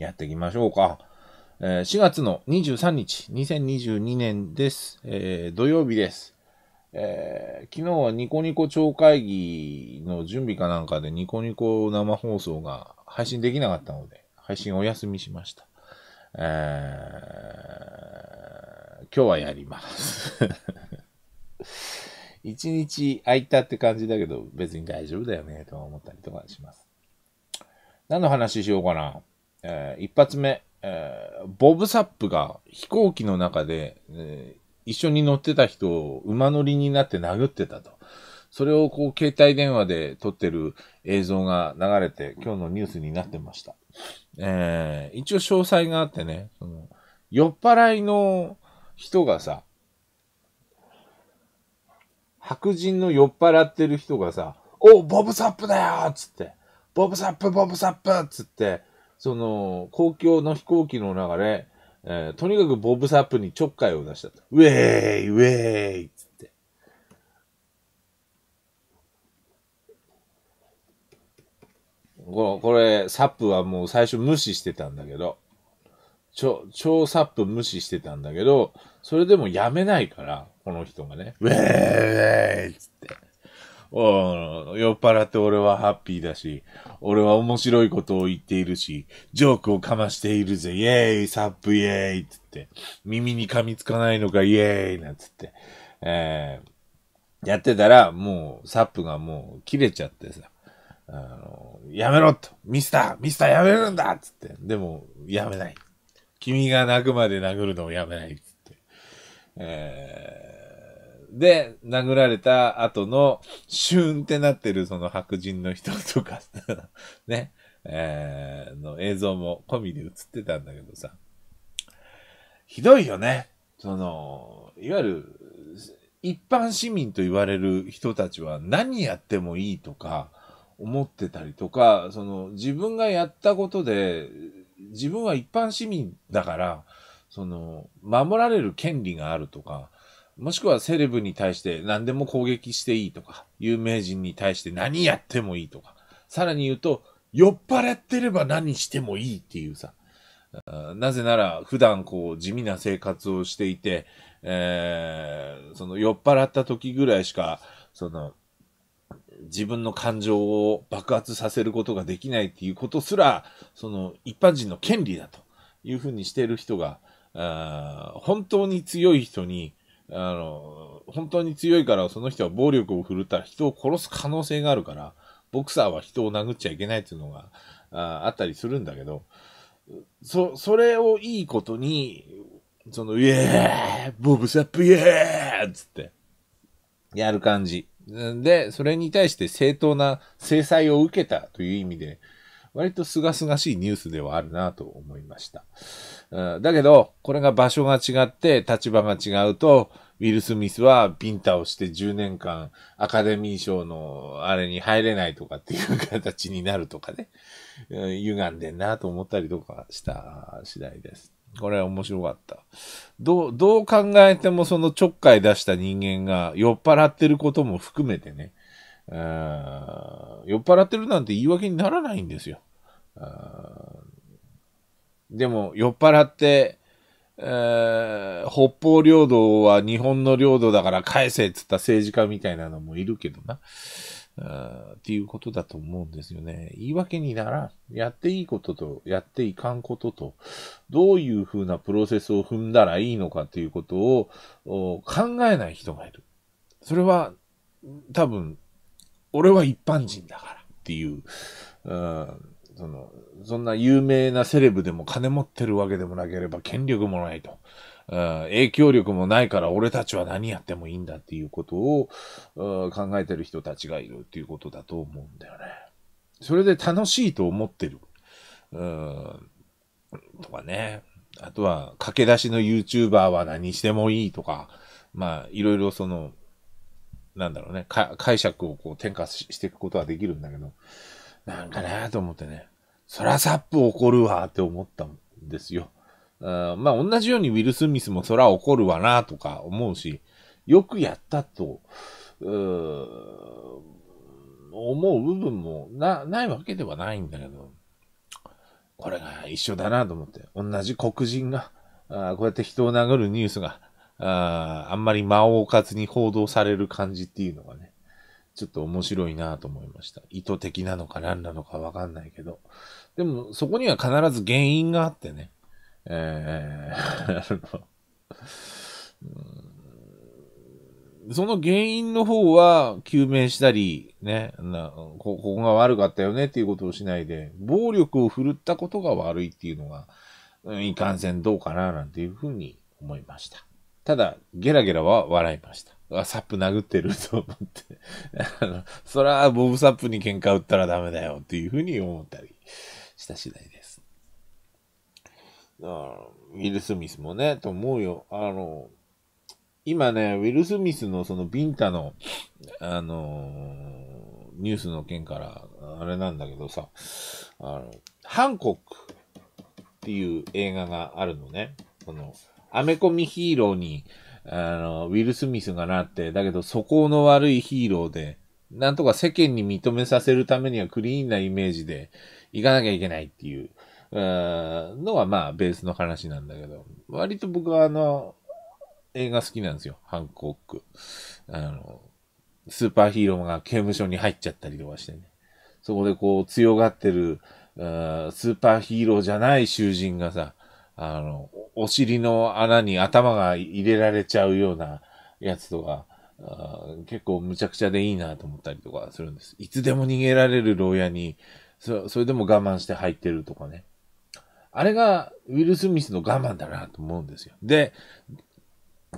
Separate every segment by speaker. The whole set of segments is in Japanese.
Speaker 1: やっていきましょうか。えー、4月の23日、2022年です。えー、土曜日です。えー、昨日はニコニコ超会議の準備かなんかでニコニコ生放送が配信できなかったので、配信お休みしました。えー、今日はやります。一日空いたって感じだけど、別に大丈夫だよね、とは思ったりとかします。何の話しようかな。えー、一発目、えー、ボブ・サップが飛行機の中で、えー、一緒に乗ってた人を馬乗りになって殴ってたと。それをこう携帯電話で撮ってる映像が流れて今日のニュースになってました。えー、一応詳細があってね、その酔っ払いの人がさ、白人の酔っ払ってる人がさ、おボブサップだよっつって、ボブサップ、ボブサップっつって、その、公共の飛行機の中で、えー、とにかくボブサップにちょっかいを出したと。ウェーイ、ウェーイつって。ここれ、サップはもう最初無視してたんだけど、ちょ、超サップ無視してたんだけど、それでもやめないから、この人がね。ウェーイ、ウェーイつって。酔っ払って俺はハッピーだし、俺は面白いことを言っているし、ジョークをかましているぜ、イェーイ、サップイェーイつって、耳に噛みつかないのか、イェーイなんつって、えー、やってたら、もう、サップがもう切れちゃってさ、あの、やめろとミスターミスターやめるんだつって、でも、やめない。君が泣くまで殴るのをやめないつって、えーで、殴られた後の、シューンってなってるその白人の人とか ね、えー、の映像も込みで映ってたんだけどさ、ひどいよね。その、いわゆる、一般市民と言われる人たちは何やってもいいとか思ってたりとか、その自分がやったことで、自分は一般市民だから、その、守られる権利があるとか、もしくはセレブに対して何でも攻撃していいとか、有名人に対して何やってもいいとか、さらに言うと、酔っ払ってれば何してもいいっていうさ、なぜなら普段こう地味な生活をしていて、えー、その酔っ払った時ぐらいしか、その、自分の感情を爆発させることができないっていうことすら、その一般人の権利だというふうにしてる人が、あ本当に強い人に、あの、本当に強いからその人は暴力を振るったら人を殺す可能性があるから、ボクサーは人を殴っちゃいけないっていうのがああったりするんだけど、そ、それをいいことに、その、イエーボブサップイエーイつって、やる感じ。で、それに対して正当な制裁を受けたという意味で、割と清々しいニュースではあるなと思いました。だけど、これが場所が違って立場が違うと、ウィル・スミスはビンタをして10年間アカデミー賞のあれに入れないとかっていう形になるとかね、歪んでんなと思ったりとかした次第です。これは面白かった。どう、どう考えてもそのちょっかい出した人間が酔っ払ってることも含めてね、ー、酔っ払ってるなんて言い訳にならないんですよ。でも、酔っ払って、え北方領土は日本の領土だから返せっつった政治家みたいなのもいるけどな。っていうことだと思うんですよね。言い訳にならん。やっていいことと、やっていかんことと、どういうふうなプロセスを踏んだらいいのかということを考えない人がいる。それは、多分、俺は一般人だからっていう、うん、その、そんな有名なセレブでも金持ってるわけでもなければ権力もないと。うん、影響力もないから俺たちは何やってもいいんだっていうことを、うん、考えてる人たちがいるっていうことだと思うんだよね。それで楽しいと思ってる。うん、とかね。あとは、駆け出しの YouTuber は何してもいいとか、まあ、いろいろその、なんだろうね、解釈をこう転化していくことはできるんだけど、なんかね、と思ってね、そらサップ怒るわって思ったんですよ。あまあ、同じようにウィル・スミスもそら怒るわなとか思うし、よくやったと、思う部分もな、ないわけではないんだけど、これが一緒だなと思って、同じ黒人が、あこうやって人を殴るニュースがああんまり間を置かずに報道される感じっていうのがね、ちょっと面白いなと思いました。意図的なのか何なのかわかんないけど。でも、そこには必ず原因があってね。えー、その原因の方は究明したり、ね、なこ、ここが悪かったよねっていうことをしないで、暴力を振るったことが悪いっていうのが、いかんせんどうかななんていうふうに思いました。ただ、ゲラゲラは笑いました。サップ殴ってると思って。あの、そら、ボブサップに喧嘩売ったらダメだよっていうふうに思ったりした次第です。あウィル・スミスもね、と思うよ。あの、今ね、ウィル・スミスのそのビンタの、あのニュースの件から、あれなんだけどさ、あの、ハンコックっていう映画があるのね。その、アメコミヒーローに、あの、ウィル・スミスがなって、だけど素行の悪いヒーローで、なんとか世間に認めさせるためにはクリーンなイメージでいかなきゃいけないっていう、うのはまあベースの話なんだけど、割と僕はあの、映画好きなんですよ、ハンコック。あの、スーパーヒーローが刑務所に入っちゃったりとかしてね。そこでこう強がってる、ースーパーヒーローじゃない囚人がさ、あの、お尻の穴に頭が入れられちゃうようなやつとか、結構むちゃくちゃでいいなと思ったりとかするんです。いつでも逃げられる牢屋に、そそれでも我慢して入ってるとかね。あれがウィル・スミスの我慢だなと思うんですよ。で、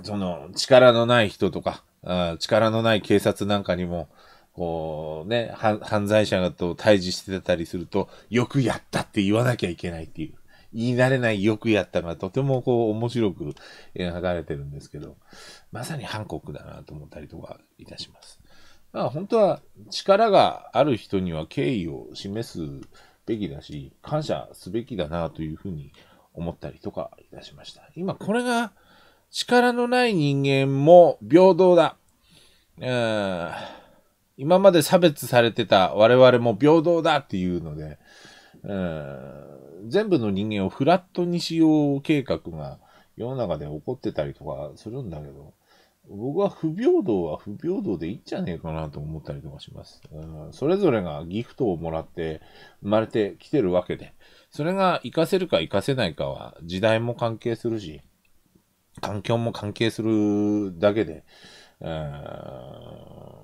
Speaker 1: その力のない人とか、あ力のない警察なんかにも、こうね、犯罪者と対峙してたりすると、よくやったって言わなきゃいけないっていう。言い慣れないよくやったが、とてもこう面白く描かれてるんですけど、まさにハンコックだなと思ったりとかいたします。まあ本当は力がある人には敬意を示すべきだし、感謝すべきだなというふうに思ったりとかいたしました。今これが力のない人間も平等だ。今まで差別されてた我々も平等だっていうので、全部の人間をフラットにしよう計画が世の中で起こってたりとかするんだけど、僕は不平等は不平等でいいんじゃねえかなと思ったりとかします。うん、それぞれがギフトをもらって生まれてきてるわけで、それが活かせるか活かせないかは時代も関係するし、環境も関係するだけで、うん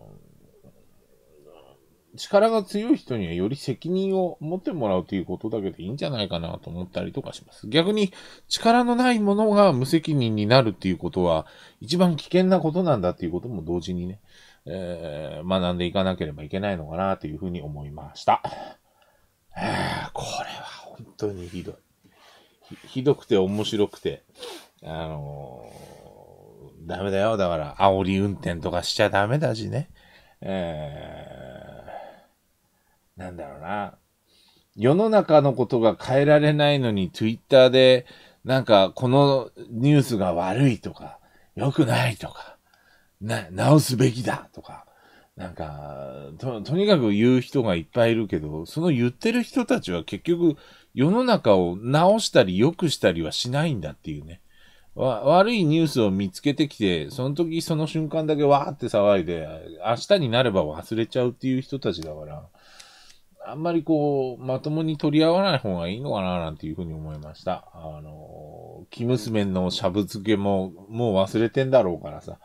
Speaker 1: 力が強い人にはより責任を持ってもらうということだけでいいんじゃないかなと思ったりとかします。逆に力のないものが無責任になるっていうことは一番危険なことなんだっていうことも同時にね、えー、学んでいかなければいけないのかなというふうに思いました。これは本当にひどい。ひどくて面白くて、あのー、ダメだよ。だから、煽り運転とかしちゃダメだしね。えーなんだろうな。世の中のことが変えられないのに、twitter で、なんか、このニュースが悪いとか、良くないとか、な、直すべきだとか、なんか、と、とにかく言う人がいっぱいいるけど、その言ってる人たちは結局、世の中を直したり良くしたりはしないんだっていうね。わ、悪いニュースを見つけてきて、その時その瞬間だけわーって騒いで、明日になれば忘れちゃうっていう人たちだから、あんまりこう、まともに取り合わない方がいいのかな、なんていうふうに思いました。あの、生娘のしゃぶ漬けも、もう忘れてんだろうからさ。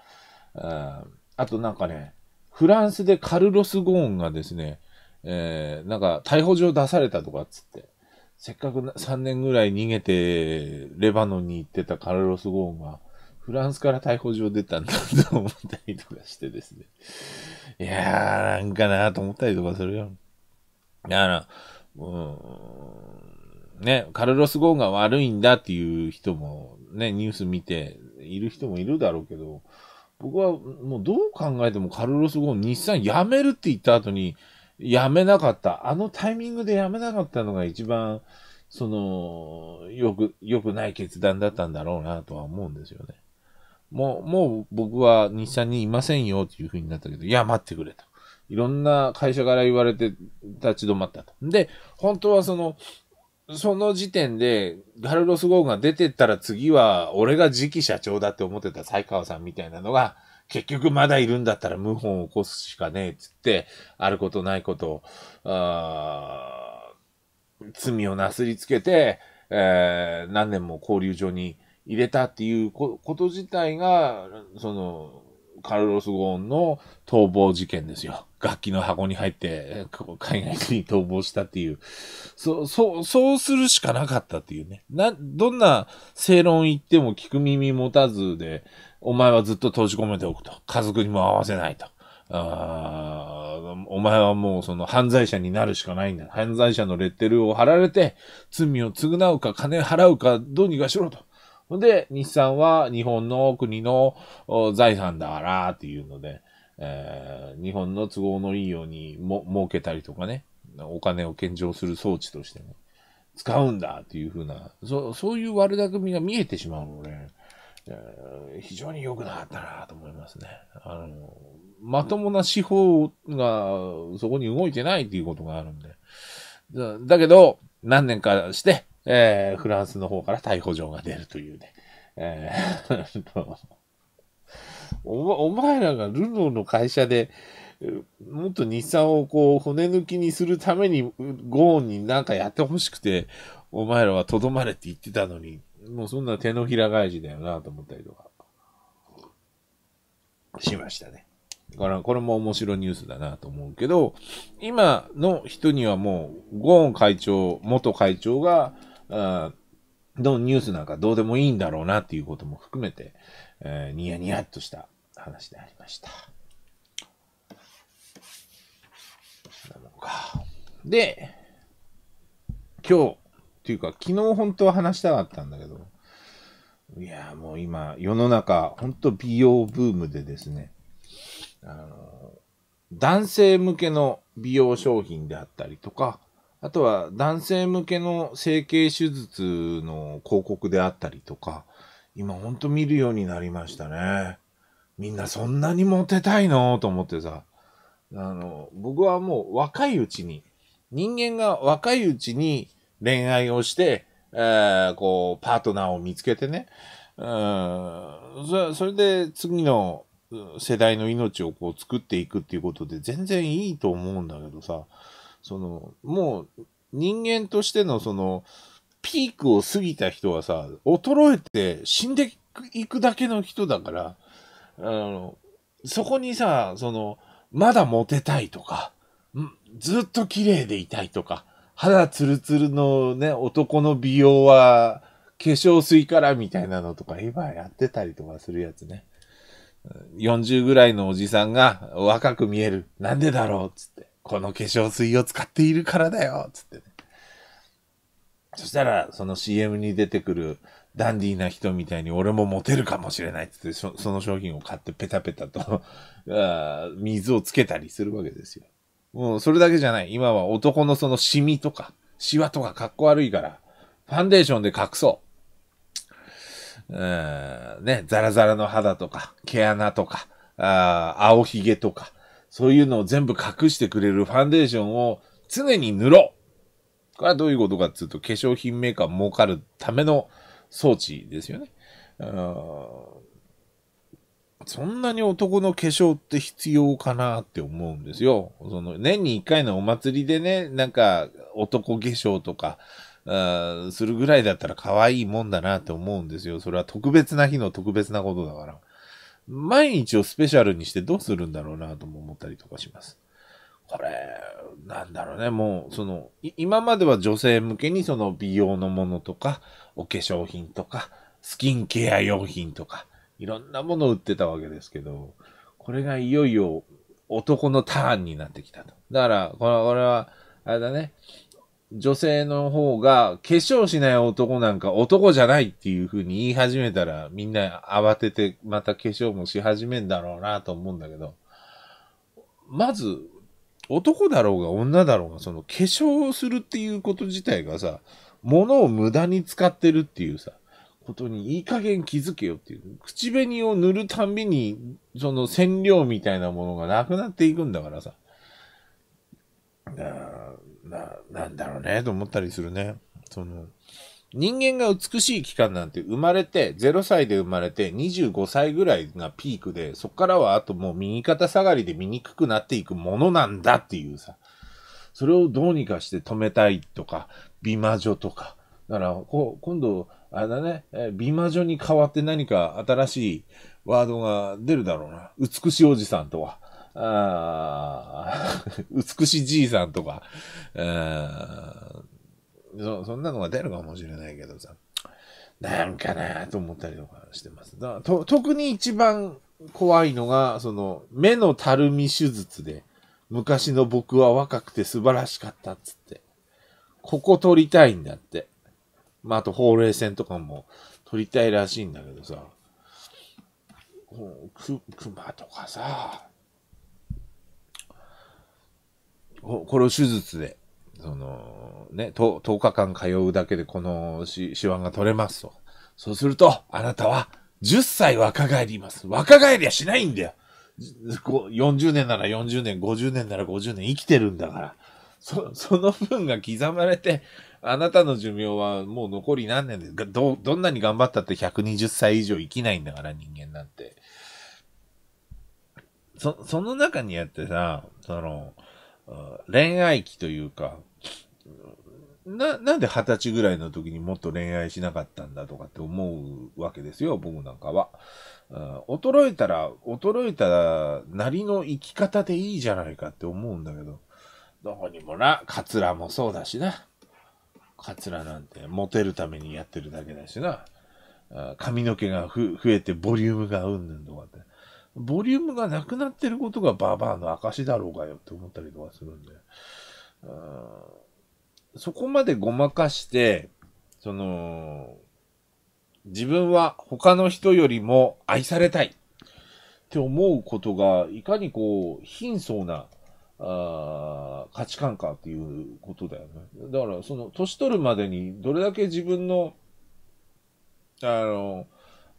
Speaker 1: うん、あとなんかね、フランスでカルロス・ゴーンがですね、えー、なんか逮捕状出されたとかっつって、せっかく3年ぐらい逃げて、レバノンに行ってたカルロス・ゴーンが、フランスから逮捕状出たんだと思ったりとかしてですね。いやー、なんかなと思ったりとかするよ。だから、うん、ね、カルロス・ゴーンが悪いんだっていう人も、ね、ニュース見ている人もいるだろうけど、僕はもうどう考えてもカルロス・ゴーン、日産辞めるって言った後に、辞めなかった。あのタイミングで辞めなかったのが一番、その、よく、良くない決断だったんだろうなとは思うんですよね。もう、もう僕は日産にいませんよっていう風になったけど、いや、待ってくれと。いろんな会社から言われて立ち止まったと。で、本当はその、その時点で、カルロス・ゴーンが出てったら次は、俺が次期社長だって思ってた才川さんみたいなのが、結局まだいるんだったら謀反を起こすしかねえっつって、あることないことを、罪をなすりつけて、えー、何年も交流所に入れたっていうこと自体が、その、カルロス・ゴーンの逃亡事件ですよ。楽器の箱に入って、海外に逃亡したっていう、そう、そう、そうするしかなかったっていうね。な、どんな正論言っても聞く耳持たずで、お前はずっと閉じ込めておくと。家族にも合わせないと。あお前はもうその犯罪者になるしかないんだ。犯罪者のレッテルを貼られて、罪を償うか金払うかどうにかしろと。で、日産は日本の国の財産だからっていうので、えー、日本の都合のいいようにも儲けたりとかね、お金を献上する装置としてね、使うんだっていうふうな、そそういう悪巧みが見えてしまうので、ね、非常に良くなかったなと思いますね。あの、まともな司法がそこに動いてないっていうことがあるんで。だだけど、何年かして、えー、フランスの方から逮捕状が出るというね。えー おお前らがルノーの会社で、もっと日産をこう骨抜きにするためにゴーンになんかやってほしくて、お前らはとどまれって言ってたのに、もうそんな手のひら返しだよなと思ったりとか、しましたね。だから、これも面白いニュースだなと思うけど、今の人にはもう、ゴーン会長、元会長が、あのニュースなんかどうでもいいんだろうなっていうことも含めて、えー、ニヤニヤっとした話でありました。なのか。で、今日、というか昨日本当は話したかったんだけど、いや、もう今、世の中、本当美容ブームでですね、あの、男性向けの美容商品であったりとか、あとは男性向けの整形手術の広告であったりとか、今ほんと見るようになりましたね。みんなそんなにモテたいのと思ってさ。あの、僕はもう若いうちに、人間が若いうちに恋愛をして、えー、こう、パートナーを見つけてね、うんそ、それで次の世代の命をこう作っていくっていうことで全然いいと思うんだけどさ、その、もう人間としてのその、ピークを過ぎた人はさ、衰えて死んでいくだけの人だから、あの、そこにさ、その、まだモテたいとか、ずっと綺麗でいたいとか、肌ツルツルのね、男の美容は、化粧水からみたいなのとか、今やってたりとかするやつね。40ぐらいのおじさんが若く見える。なんでだろうつって。この化粧水を使っているからだよつってね。そしたら、その CM に出てくるダンディーな人みたいに俺もモテるかもしれないってってそ、その商品を買ってペタペタと 水をつけたりするわけですよ。もうそれだけじゃない。今は男のそのシミとか、シワとかかっこ悪いから、ファンデーションで隠そう。うーん、ね、ザラザラの肌とか、毛穴とか、あ青髭とか、そういうのを全部隠してくれるファンデーションを常に塗ろこれはどういうことかっていうと、化粧品メーカー儲かるための装置ですよね。そんなに男の化粧って必要かなって思うんですよ。その年に一回のお祭りでね、なんか男化粧とか、するぐらいだったら可愛いもんだなって思うんですよ。それは特別な日の特別なことだから。毎日をスペシャルにしてどうするんだろうなとも思ったりとかします。これ、なんだろうね、もう、その、今までは女性向けにその美容のものとか、お化粧品とか、スキンケア用品とか、いろんなものを売ってたわけですけど、これがいよいよ男のターンになってきたと。だから、これは、これは、あれだね、女性の方が化粧しない男なんか男じゃないっていう風に言い始めたらみんな慌ててまた化粧もし始めんだろうなと思うんだけど、まず男だろうが女だろうが、その化粧をするっていうこと自体がさ、物を無駄に使ってるっていうさ、ことにいい加減気づけよっていう。口紅を塗るたんびに、その染料みたいなものがなくなっていくんだからさ。な、な、なんだろうね、と思ったりするね。その、人間が美しい期間なんて生まれて、0歳で生まれて25歳ぐらいがピークで、そこからはあともう右肩下がりで醜くなっていくものなんだっていうさ、それをどうにかして止めたいとか、美魔女とか、だからこ、今度、あれだね、美魔女に代わって何か新しいワードが出るだろうな。美しいおじさんとは。あ 美しいじいさんとか、そそんなのが出るかもしれないけどさ、なんかなと思ったりとかしてます。だと特に一番怖いのが、その、目のたるみ手術で、昔の僕は若くて素晴らしかったっつって、ここ取りたいんだって。まあ、あと、ほうれい線とかも取りたいらしいんだけどさ、く、熊とかさ、これを手術でその、ねと、10日間通うだけでこの手腕が取れますと。そうすると、あなたは10歳若返ります。若返りはしないんだよ。40年なら40年、50年なら50年生きてるんだから。そ、その分が刻まれて、あなたの寿命はもう残り何年で、ど、どんなに頑張ったって120歳以上生きないんだから、人間なんて。そ、その中にあってさ、その、恋愛期というか、な、なんで二十歳ぐらいの時にもっと恋愛しなかったんだとかって思うわけですよ、僕なんかは。うん、衰えたら、衰えたなりの生き方でいいじゃないかって思うんだけど、どこにもな、カツラもそうだしな。カツラなんてモテるためにやってるだけだしな。髪の毛が増えてボリュームがうんぬんとかって。ボリュームがなくなってることがババアの証だろうがよって思ったりとかするんで。うんそこまでごまかして、その、自分は他の人よりも愛されたいって思うことが、いかにこう、貧相な、あ価値観かっていうことだよね。だから、その、年取るまでに、どれだけ自分の、あの、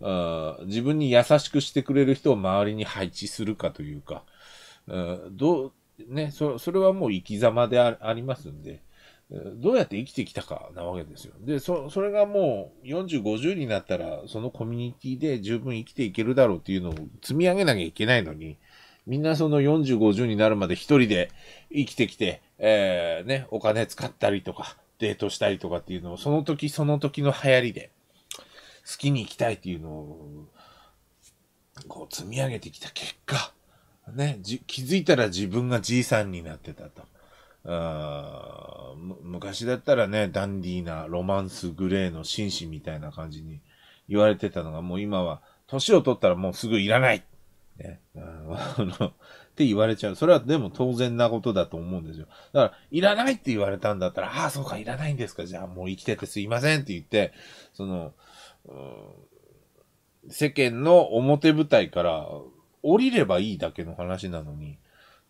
Speaker 1: あ自分に優しくしてくれる人を周りに配置するかというか、うん、どう、ね、そそれはもう生き様でありますんで、どうやって生きてきたかなわけですよ。で、そ、それがもう40、50になったら、そのコミュニティで十分生きていけるだろうっていうのを積み上げなきゃいけないのに、みんなその40、50になるまで一人で生きてきて、えー、ね、お金使ったりとか、デートしたりとかっていうのを、その時その時の流行りで、好きに行きたいっていうのを、こう積み上げてきた結果、ね、気づいたら自分がじいさんになってたと。あ昔だったらね、ダンディーなロマンスグレーの紳士みたいな感じに言われてたのが、もう今は、年を取ったらもうすぐいらない、ね、って言われちゃう。それはでも当然なことだと思うんですよ。だから、いらないって言われたんだったら、ああ、そうか、いらないんですか。じゃあもう生きててすいませんって言って、その、世間の表舞台から降りればいいだけの話なのに、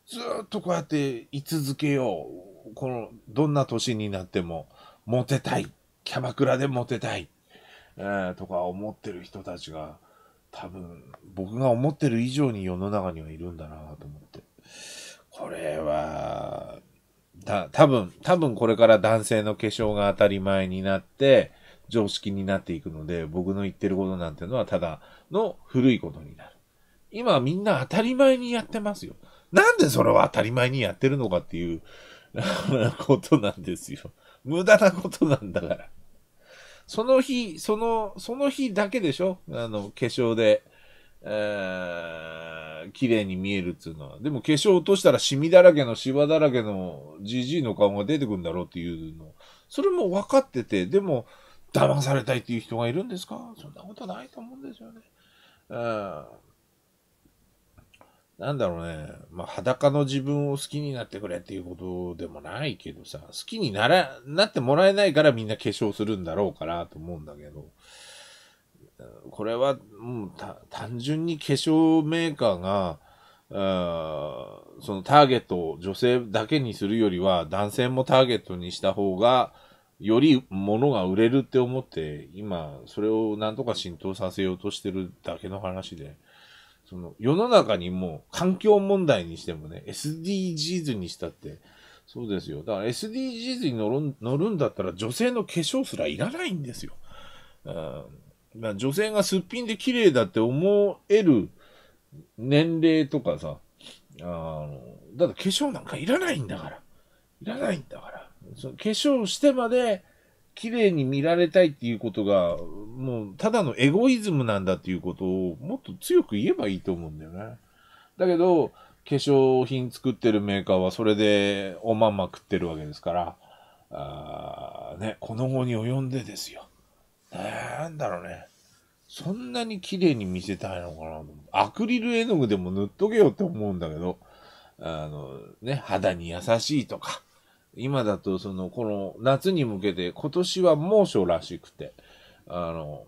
Speaker 1: ずっとこうやって居続けよう。この、どんな年になっても、モテたい。キャバクラでモテたい。えー、とか思ってる人たちが、多分、僕が思ってる以上に世の中にはいるんだなと思って。これは、た、多分、多分これから男性の化粧が当たり前になって、常識になっていくので、僕の言ってることなんてのはただの古いことになる。今みんな当たり前にやってますよ。なんでそれは当たり前にやってるのかっていうことなんですよ。無駄なことなんだから。その日、その、その日だけでしょあの、化粧で、えー、綺麗に見えるっていうのは。でも化粧落としたらシミだらけのシワだらけのじじいの顔が出てくるんだろうっていうの。それも分かってて、でも、騙されたいっていう人がいるんですかそんなことないと思うんですよね。うん。なんだろうね、まあ、裸の自分を好きになってくれっていうことでもないけどさ、好きになら、なってもらえないからみんな化粧するんだろうからと思うんだけど、これはもう単純に化粧メーカーが、あそのターゲットを女性だけにするよりは男性もターゲットにした方がより物が売れるって思って今それをなんとか浸透させようとしてるだけの話でその世の中にも環境問題にしてもね、SDGs にしたって、そうですよ。だから SDGs に乗る乗るんだったら女性の化粧すらいらないんですよ。うん、女性がすっぴんで綺麗だって思える年齢とかさ、あの、だって化粧なんかいらないんだから。いらないんだから。その化粧してまで、綺麗に見られたいっていうことが、もう、ただのエゴイズムなんだっていうことを、もっと強く言えばいいと思うんだよね。だけど、化粧品作ってるメーカーはそれでおまんま食ってるわけですから、あーね、この後に及んでですよ。なんだろうね。そんなに綺麗に見せたいのかな。アクリル絵の具でも塗っとけよって思うんだけど、あの、ね、肌に優しいとか、今だとその、この夏に向けて、今年は猛暑らしくて、あの、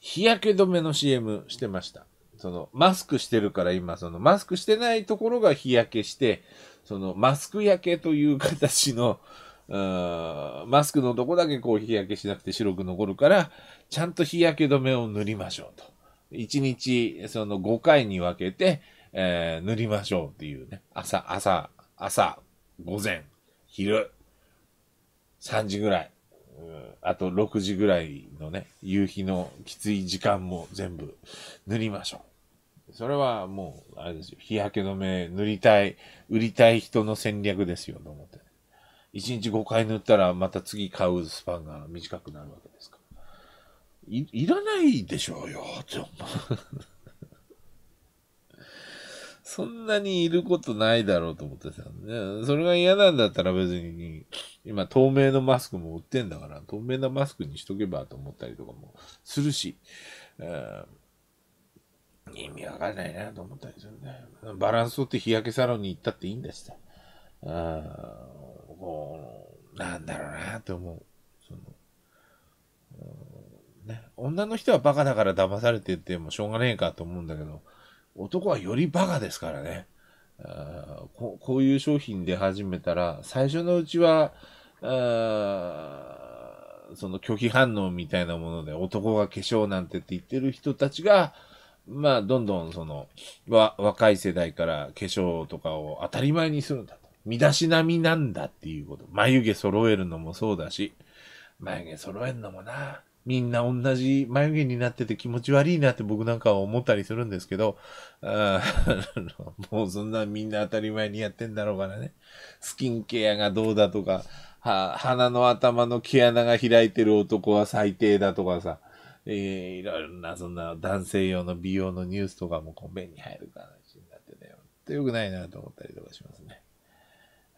Speaker 1: 日焼け止めの CM してました。その、マスクしてるから今、その、マスクしてないところが日焼けして、その、マスク焼けという形の、マスクのとこだけこう日焼けしなくて白く残るから、ちゃんと日焼け止めを塗りましょうと。一日、その5回に分けて、えー、塗りましょうっていうね。朝、朝、朝、午前、昼、3時ぐらい、あと6時ぐらいのね、夕日のきつい時間も全部塗りましょう。それはもう、あれですよ、日焼け止め塗りたい、売りたい人の戦略ですよ、と思って。1日5回塗ったらまた次買うスパンが短くなるわけですから。い、いらないでしょうよ、ってそんなにいることないだろうと思ってたね。それが嫌なんだったら別に、今透明のマスクも売ってんだから、透明なマスクにしとけばと思ったりとかもするし、うん、意味わかんないなと思ったりするね。バランス取って日焼けサロンに行ったっていいんだしさ、うん、こう、なんだろうなと思う。そのうんね、女の人はバカだから騙されててもしょうがねえかと思うんだけど、男はよりバカですからね。あここういう商品出始めたら、最初のうちは、あその拒否反応みたいなもので男が化粧なんてって言ってる人たちが、まあ、どんどんその、わ、若い世代から化粧とかを当たり前にするんだと。身だしなみなんだっていうこと。眉毛揃えるのもそうだし、眉毛揃えるのもな、みんな同じ眉毛になってて気持ち悪いなって僕なんかは思ったりするんですけど、もうそんなみんな当たり前にやってんだろうからね。スキンケアがどうだとか、は鼻の頭の毛穴が開いてる男は最低だとかさ、えー、いろいろなそんな男性用の美容のニュースとかもコンベに入る話になってね、ほくないなと思ったりとかしますね。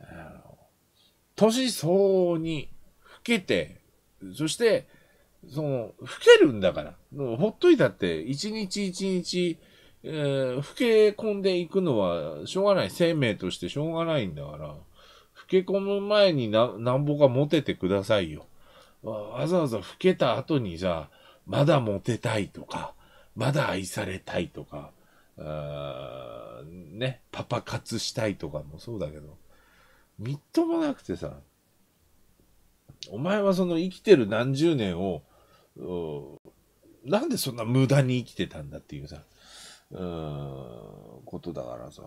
Speaker 1: あの、年相応に老けて、そして、その、老けるんだから。もうほっといたって、一日一日、えー、老け込んでいくのは、しょうがない。生命としてしょうがないんだから、老け込む前にな、なんぼかモテてくださいよ。わざわざ老けた後にさ、まだモテたいとか、まだ愛されたいとか、あね、パパ活したいとかもそうだけど、みっともなくてさ、お前はその生きてる何十年をなんでそんな無駄に生きてたんだっていうさ、うん、ことだからさ、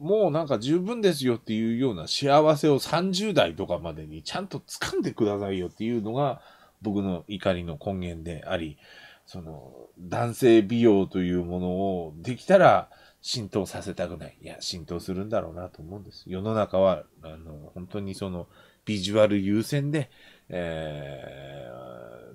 Speaker 1: もうなんか十分ですよっていうような幸せを30代とかまでにちゃんと掴んでくださいよっていうのが僕の怒りの根源であり、その男性美容というものをできたら浸透させたくない。いや、浸透するんだろうなと思うんです。世の中は、あの、本当にそのビジュアル優先で、え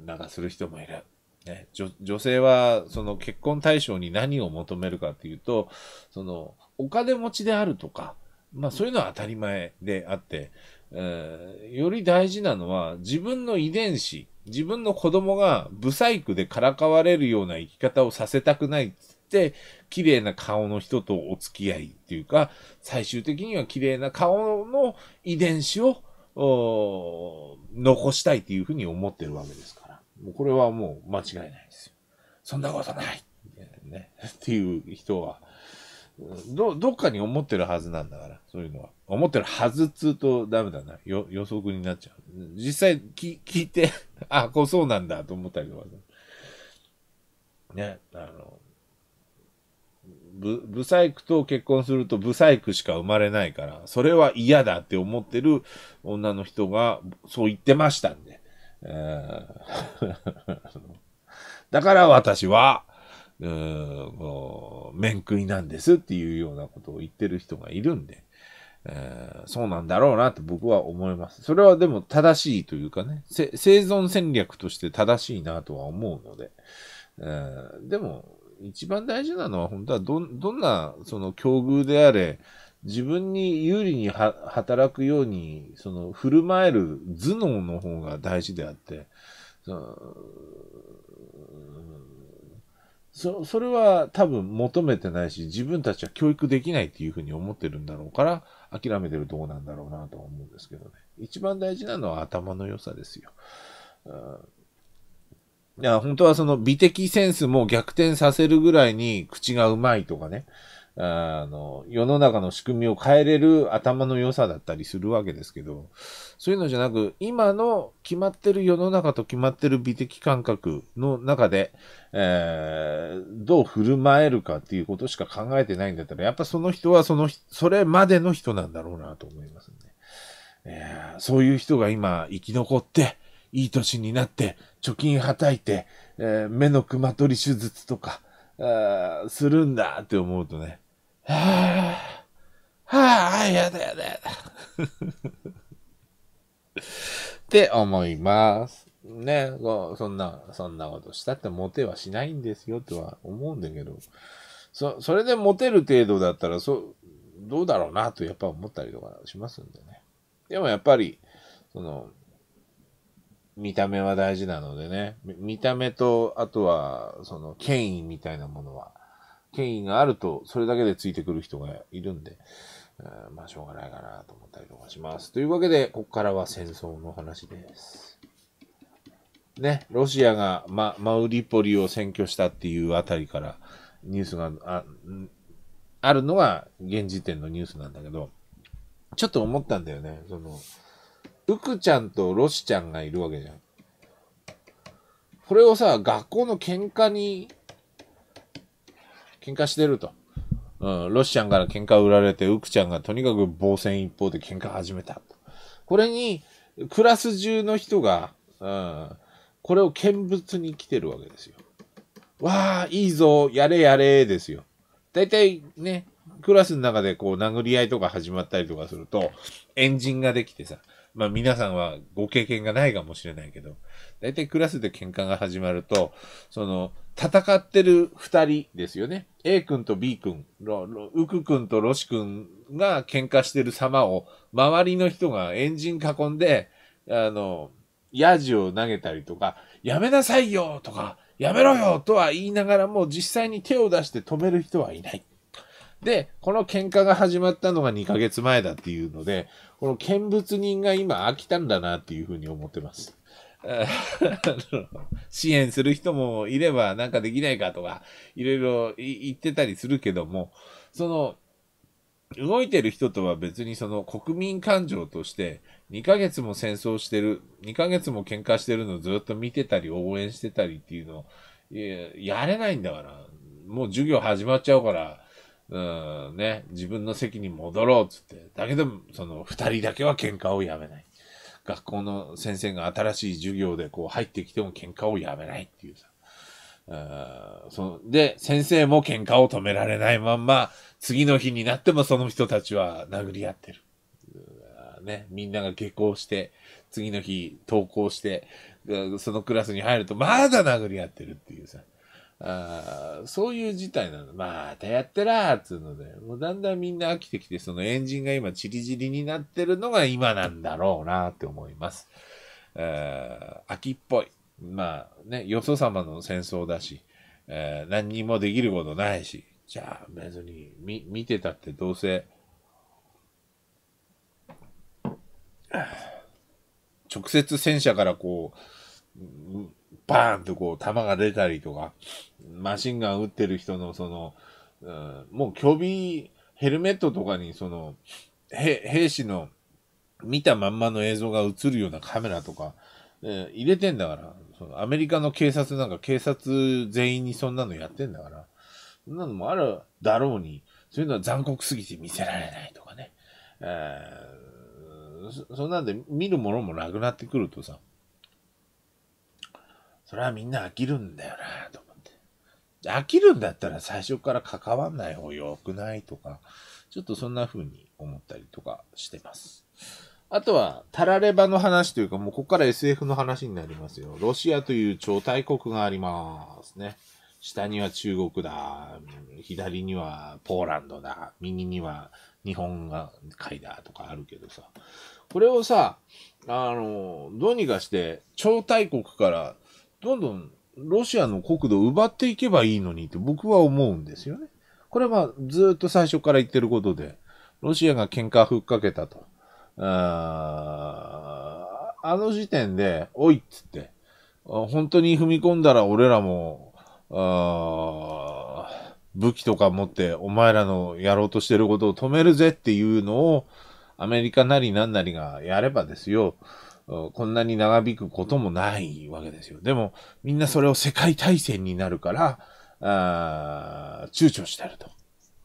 Speaker 1: ー、なんかする人もいる。ね、女女性はその結婚対象に何を求めるかっていうとそのお金持ちであるとか、まあ、そういうのは当たり前であって、えー、より大事なのは自分の遺伝子自分の子供が不細工でからかわれるような生き方をさせたくないっつって綺麗な顔の人とお付き合いっていうか最終的には綺麗な顔の遺伝子を残したいっていうふうに思ってるわけですから。もうこれはもう間違いないですよ。そんなことないね。っていう人は、ど、どっかに思ってるはずなんだから、そういうのは。思ってるはずっつうとダメだな。よ、予測になっちゃう。実際、き、聞いて あ、こうそうなんだと思ったりとかね、あの、ブ、ブサイクと結婚するとブサイクしか生まれないから、それは嫌だって思ってる女の人が、そう言ってましたんで。え だから私は、うん、こう、面食いなんですっていうようなことを言ってる人がいるんで、えー、そうなんだろうなと僕は思います。それはでも正しいというかね、生存戦略として正しいなとは思うので、えー、でも、一番大事なのは、本当はど、どんな、その、境遇であれ、自分に有利に働くように、その、振る舞える頭脳の方が大事であって、そのそそれは多分求めてないし、自分たちは教育できないっていうふうに思ってるんだろうから、諦めてるとこなんだろうなとは思うんですけどね。一番大事なのは頭の良さですよ。うんいや、本当はその美的センスも逆転させるぐらいに口がうまいとかね、あの、世の中の仕組みを変えれる頭の良さだったりするわけですけど、そういうのじゃなく、今の決まってる世の中と決まってる美的感覚の中で、えー、どう振る舞えるかっていうことしか考えてないんだったら、やっぱその人はその、それまでの人なんだろうなと思いますね。えー、そういう人が今生き残って、いい年になって、貯金はたいて、えー、目の熊取り手術とか、あするんだって思うとね、はぁ、はぁ、やだやだやだ。って思います。ね、そんな、そんなことしたってモテはしないんですよとは思うんだけど、そ、それでモテる程度だったら、そ、どうだろうなとやっぱ思ったりとかしますんでね。でもやっぱり、その、見た目は大事なのでね。見た目と、あとは、その、権威みたいなものは、権威があると、それだけでついてくる人がいるんで、うんまあ、しょうがないかなと思ったりとかします。というわけで、ここからは戦争の話です。ね、ロシアが、ま、マウリポリを占拠したっていうあたりから、ニュースがあ、あるのが現時点のニュースなんだけど、ちょっと思ったんだよね。その、うくちゃんとロシちゃんがいるわけじゃん。これをさ、学校の喧嘩に、喧嘩してると。うん、ロシちゃんから喧嘩売られて、ウクちゃんがとにかく防戦一方で喧嘩始めた。これに、クラス中の人が、うん、これを見物に来てるわけですよ。わあ、いいぞ、やれやれ、ですよ。大体ね、クラスの中でこう殴り合いとか始まったりとかすると、エンジンができてさ、まあ皆さんはご経験がないかもしれないけど、大体クラスで喧嘩が始まると、その、戦ってる二人ですよね。A 君と B 君、ウク君とロシ君が喧嘩してる様を、周りの人がエンジン囲んで、あの、ヤジを投げたりとか、やめなさいよとか、やめろよとは言いながらも実際に手を出して止める人はいない。で、この喧嘩が始まったのが2ヶ月前だっていうので、この見物人が今飽きたんだなっていうふうに思ってます。支援する人もいればなんかできないかとか、いろいろ言ってたりするけども、その、動いてる人とは別にその国民感情として2ヶ月も戦争してる、2ヶ月も喧嘩してるのをずっと見てたり応援してたりっていうのをやれないんだから、もう授業始まっちゃうからうん、ね、自分の席に戻ろうっつって。だけど、その二人だけは喧嘩をやめない。学校の先生が新しい授業でこう入ってきても喧嘩をやめないっていうさ。うん、そで、先生も喧嘩を止められないまんま、次の日になってもその人たちは殴り合ってる。ね、みんなが下校して、次の日登校して、そのクラスに入るとまだ殴り合ってるっていうさ。あそういう事態なの。またやってらーっつうので、もうだんだんみんな飽きてきて、そのエンジンが今チリチリになってるのが今なんだろうなって思います。秋っぽい。まあね、よそ様の戦争だし、えー、何にもできることないし、じゃあ別に見見てたってどうせ、直接戦車からこう、うんバーンとこう、弾が出たりとか、マシンガン撃ってる人の、その、うん、もう、虚備、ヘルメットとかに、その、兵士の見たまんまの映像が映るようなカメラとか、えー、入れてんだから、そのアメリカの警察なんか警察全員にそんなのやってんだから、そんなのもあるだろうに、そういうのは残酷すぎて見せられないとかね。えー、そんなんで見るものもなくなってくるとさ、それはみんな飽きるんだよなと思って。飽きるんだったら最初から関わんない方が良くないとか、ちょっとそんな風に思ったりとかしてます。あとは、タラレバの話というか、もうここから SF の話になりますよ。ロシアという超大国がありますね。下には中国だ、左にはポーランドだ、右には日本が海だとかあるけどさ、これをさ、あの、どうにかして、超大国からどんどんロシアの国土を奪っていけばいいのにって僕は思うんですよね。これはずっと最初から言ってることで、ロシアが喧嘩ふっかけたと。ああの時点で、おいっつって、本当に踏み込んだら俺らも、あ武器とか持ってお前らのやろうとしてることを止めるぜっていうのをアメリカなりなんなりがやればですよ、こんなに長引くこともないわけですよ。でも、みんなそれを世界大戦になるから、あ躊躇してると。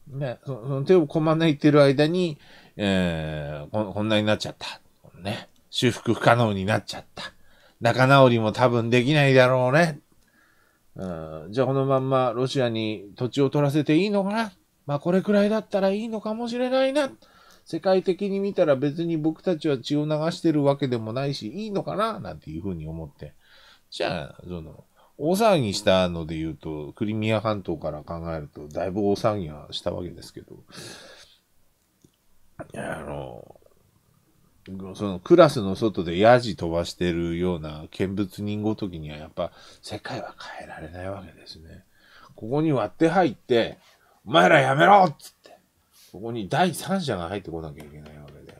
Speaker 1: ね、その手をこまねいてる間に、えーこ、こんなになっちゃった。ね。修復不可能になっちゃった。仲直りも多分できないだろうね。じゃあこのまんまロシアに土地を取らせていいのかなまあこれくらいだったらいいのかもしれないな。世界的に見たら別に僕たちは血を流してるわけでもないし、いいのかななんていうふうに思って。じゃあ、その、大騒ぎしたので言うと、クリミア半島から考えると、だいぶ大騒ぎはしたわけですけど、いや、あの、そのクラスの外でヤジ飛ばしてるような見物人ごときにはやっぱ世界は変えられないわけですね。ここに割って入って、お前らやめろっつっここに第三者が入ってこなきゃいけないわけで。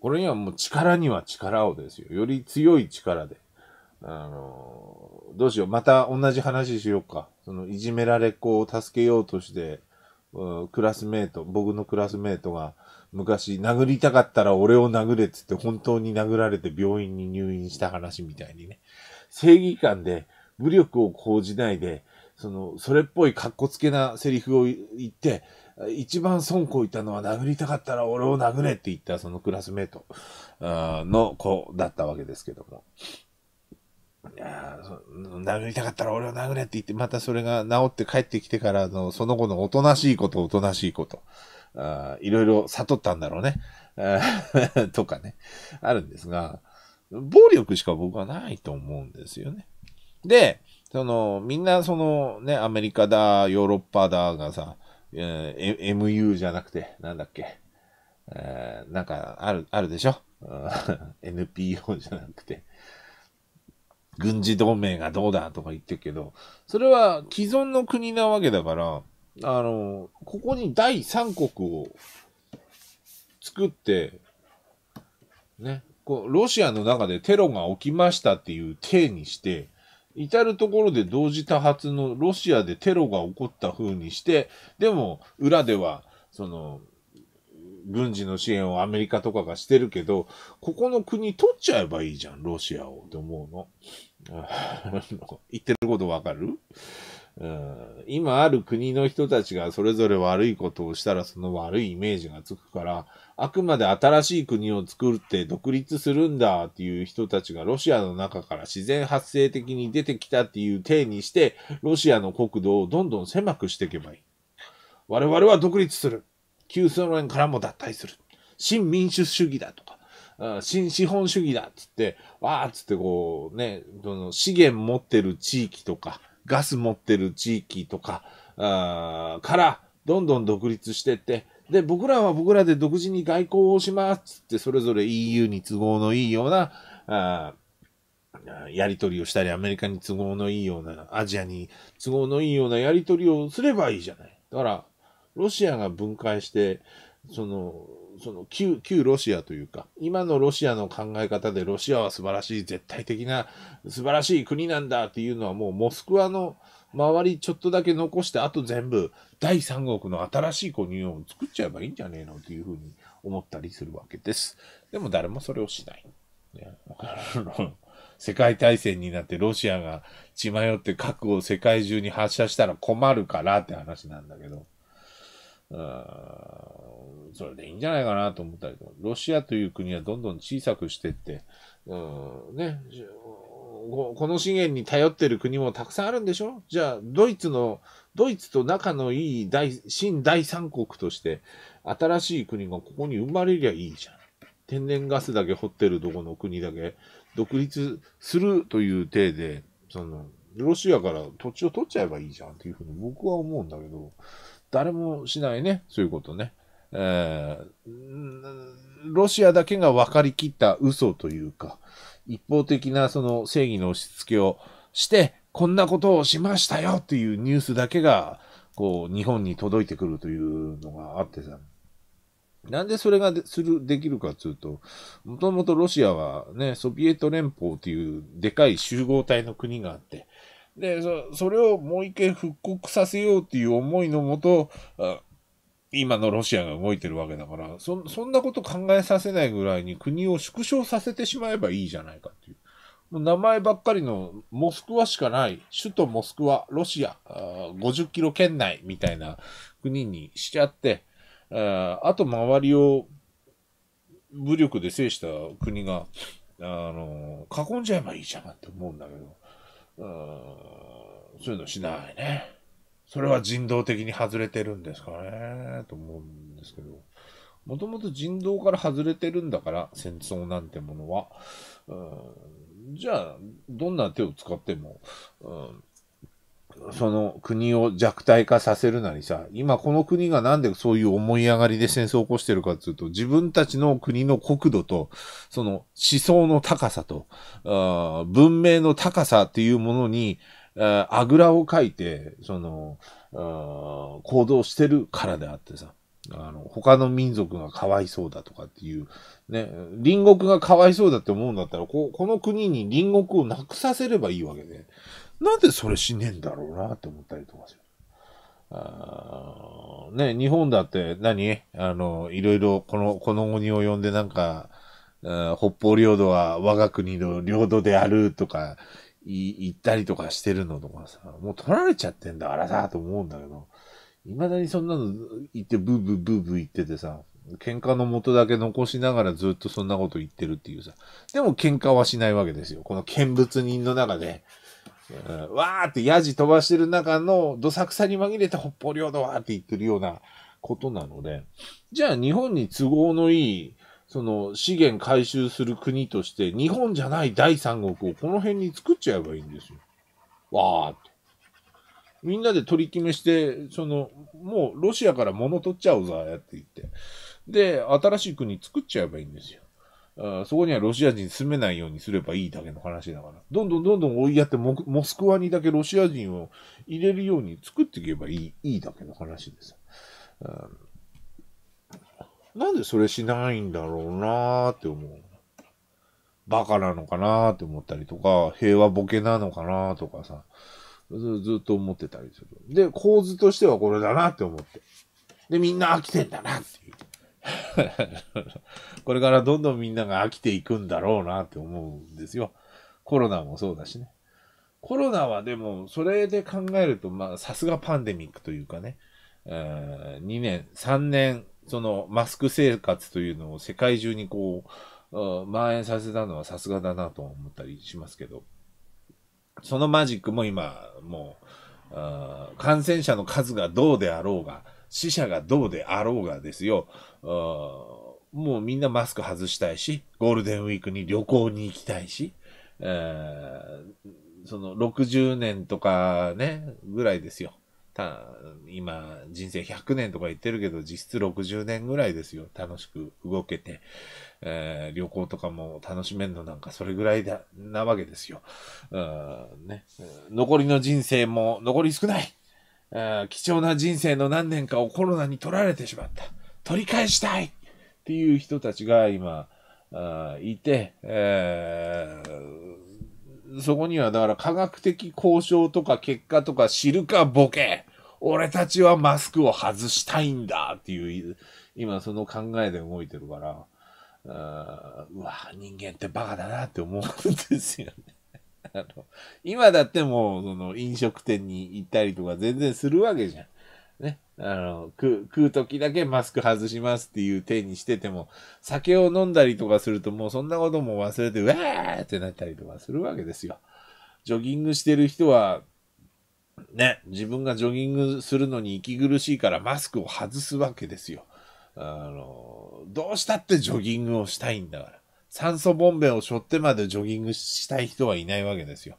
Speaker 1: これにはもう力には力をですよ。より強い力で。あの、どうしよう。また同じ話しようか。その、いじめられっ子を助けようとして、クラスメート、僕のクラスメートが昔殴りたかったら俺を殴れっつって本当に殴られて病院に入院した話みたいにね。正義感で武力を講じないで、その、それっぽい格好つけなセリフを言って、一番損こいたのは殴りたかったら俺を殴れって言ったそのクラスメイトの子だったわけですけども。殴りたかったら俺を殴れって言って、またそれが治って帰ってきてからの、その後のおとなしいこと、おとなしいこと。あいろいろ悟ったんだろうね。とかね。あるんですが、暴力しか僕はないと思うんですよね。で、その、みんなそのね、アメリカだ、ヨーロッパだがさ、えー、MU じゃなくて、なんだっけ、えー、なんか、ある、あるでしょ ?NPO じゃなくて、軍事同盟がどうだとか言ってるけど、それは既存の国なわけだから、あの、ここに第三国を作って、ね、こうロシアの中でテロが起きましたっていう体にして、至るところで同時多発のロシアでテロが起こった風にして、でも裏では、その、軍事の支援をアメリカとかがしてるけど、ここの国取っちゃえばいいじゃん、ロシアをって思うの。言ってることわかる今ある国の人たちがそれぞれ悪いことをしたらその悪いイメージがつくから、あくまで新しい国を作って独立するんだっていう人たちがロシアの中から自然発生的に出てきたっていう体にして、ロシアの国土をどんどん狭くしていけばいい。我々は独立する。旧ソ連からも脱退する。新民主主義だとか、新資本主義だっつって、わーっつってこうね、その資源持ってる地域とか、ガス持ってる地域とか、あからどんどん独立してって、で、僕らは僕らで独自に外交をしますって、それぞれ EU に都合のいいような、あやり取りをしたり、アメリカに都合のいいような、アジアに都合のいいようなやり取りをすればいいじゃない。だから、ロシアが分解して、その、その旧、旧ロシアというか、今のロシアの考え方でロシアは素晴らしい、絶対的な素晴らしい国なんだっていうのはもうモスクワの周りちょっとだけ残して、あと全部、第三国の新しいコニオンを作っちゃえばいいんじゃねえのっていうふうに思ったりするわけです。でも誰もそれをしない。世界大戦になってロシアが血迷って核を世界中に発射したら困るからって話なんだけど、うん、それでいいんじゃないかなと思ったりと、ロシアという国はどんどん小さくしてって、うん、ね、この資源に頼ってる国もたくさんあるんでしょじゃあ、ドイツの、ドイツと仲のいい大、新第三国として、新しい国がここに生まれりゃいいじゃん。天然ガスだけ掘ってるどこの国だけ、独立するという体で、その、ロシアから土地を取っちゃえばいいじゃんっていうふうに僕は思うんだけど、誰もしないね、そういうことね。えー、ロシアだけが分かりきった嘘というか、一方的なその正義の押し付けをして、こんなことをしましたよっていうニュースだけが、こう、日本に届いてくるというのがあってさ。なんでそれがでする、できるかっていうと、もともとロシアはね、ソビエト連邦っていうでかい集合体の国があって、で、そそれをもう一回復刻させようっていう思いのもと、今のロシアが動いてるわけだから、そ、そんなこと考えさせないぐらいに国を縮小させてしまえばいいじゃないかっていう。もう名前ばっかりのモスクワしかない、首都モスクワ、ロシア、50キロ圏内みたいな国にしちゃって、あと周りを武力で制した国が、あの、囲んじゃえばいいじゃんって思うんだけど、うん、そういうのしないね。それは人道的に外れてるんですかね、と思うんですけど。もともと人道から外れてるんだから、戦争なんてものは。うん、じゃあ、どんな手を使っても、うんその国を弱体化させるなりさ、今この国がなんでそういう思い上がりで戦争を起こしてるかっていうと、自分たちの国の国土と、その思想の高さと、文明の高さっていうものに、あぐらをかいて、その、行動してるからであってさ、あの、他の民族がかわいそうだとかっていう、ね、隣国がかわいそうだって思うんだったら、ここの国に隣国をなくさせればいいわけで、なんでそれしねえんだろうなって思ったりとかする。あね、日本だって何あの、いろいろこの、この国を呼んでなんか、北方領土は我が国の領土であるとか行ったりとかしてるのとかさ、もう取られちゃってんだからさ、と思うんだけど、未だにそんなの言ってブーブーブーブー言っててさ、喧嘩の元だけ残しながらずっとそんなこと言ってるっていうさ。でも喧嘩はしないわけですよ。この見物人の中で。うん、わーってヤジ飛ばしてる中のどさくさに紛れて北方領土はって言ってるようなことなので、じゃあ日本に都合のいいその資源回収する国として、日本じゃない第三国をこの辺に作っちゃえばいいんですよ。わーって。みんなで取り決めして、その、もうロシアから物取っちゃおうぞ、やって言って。で、新しい国作っちゃえばいいんですよ。あそこにはロシア人住めないようにすればいいだけの話だから。どんどんどんどん追いやってモ、モスクワにだけロシア人を入れるように作っていけばいい、いいだけの話です。うんなんでそれしないんだろうなーって思う。バカなのかなーって思ったりとか、平和ボケなのかなーとかさ、ずっと思ってたりする。で、構図としてはこれだなって思って。で、みんな飽きてんだなっていう。これからどんどんみんなが飽きていくんだろうなって思うんですよ。コロナもそうだしね。コロナはでも、それで考えると、まあ、さすがパンデミックというかね、えー、2年、3年そのマスク生活というのを世界中にこう、蔓延させたのはさすがだなと思ったりしますけど、そのマジックも今、もう、感染者の数がどうであろうが、死者がどうであろうがですよ、もうみんなマスク外したいし、ゴールデンウィークに旅行に行きたいし、えその60年とかね、ぐらいですよ。た、今、人生100年とか言ってるけど、実質60年ぐらいですよ。楽しく動けて、えー、旅行とかも楽しめるのなんかそれぐらいだ、なわけですよ。うん、ね。残りの人生も、残り少ない。貴重な人生の何年かをコロナに取られてしまった。取り返したいっていう人たちが今、いて、えーそこにはだから科学的交渉とか結果とか知るかボケ俺たちはマスクを外したいんだっていう、今その考えで動いてるから、うわ、人間ってバカだなって思うんですよね。あの今だってもう、その飲食店に行ったりとか全然するわけじゃん。あの、食う、食う時だけマスク外しますっていう手にしてても、酒を飲んだりとかするともうそんなことも忘れて、うわーってなったりとかするわけですよ。ジョギングしてる人は、ね、自分がジョギングするのに息苦しいからマスクを外すわけですよ。あの、どうしたってジョギングをしたいんだから。酸素ボンベを背負ってまでジョギングしたい人はいないわけですよ。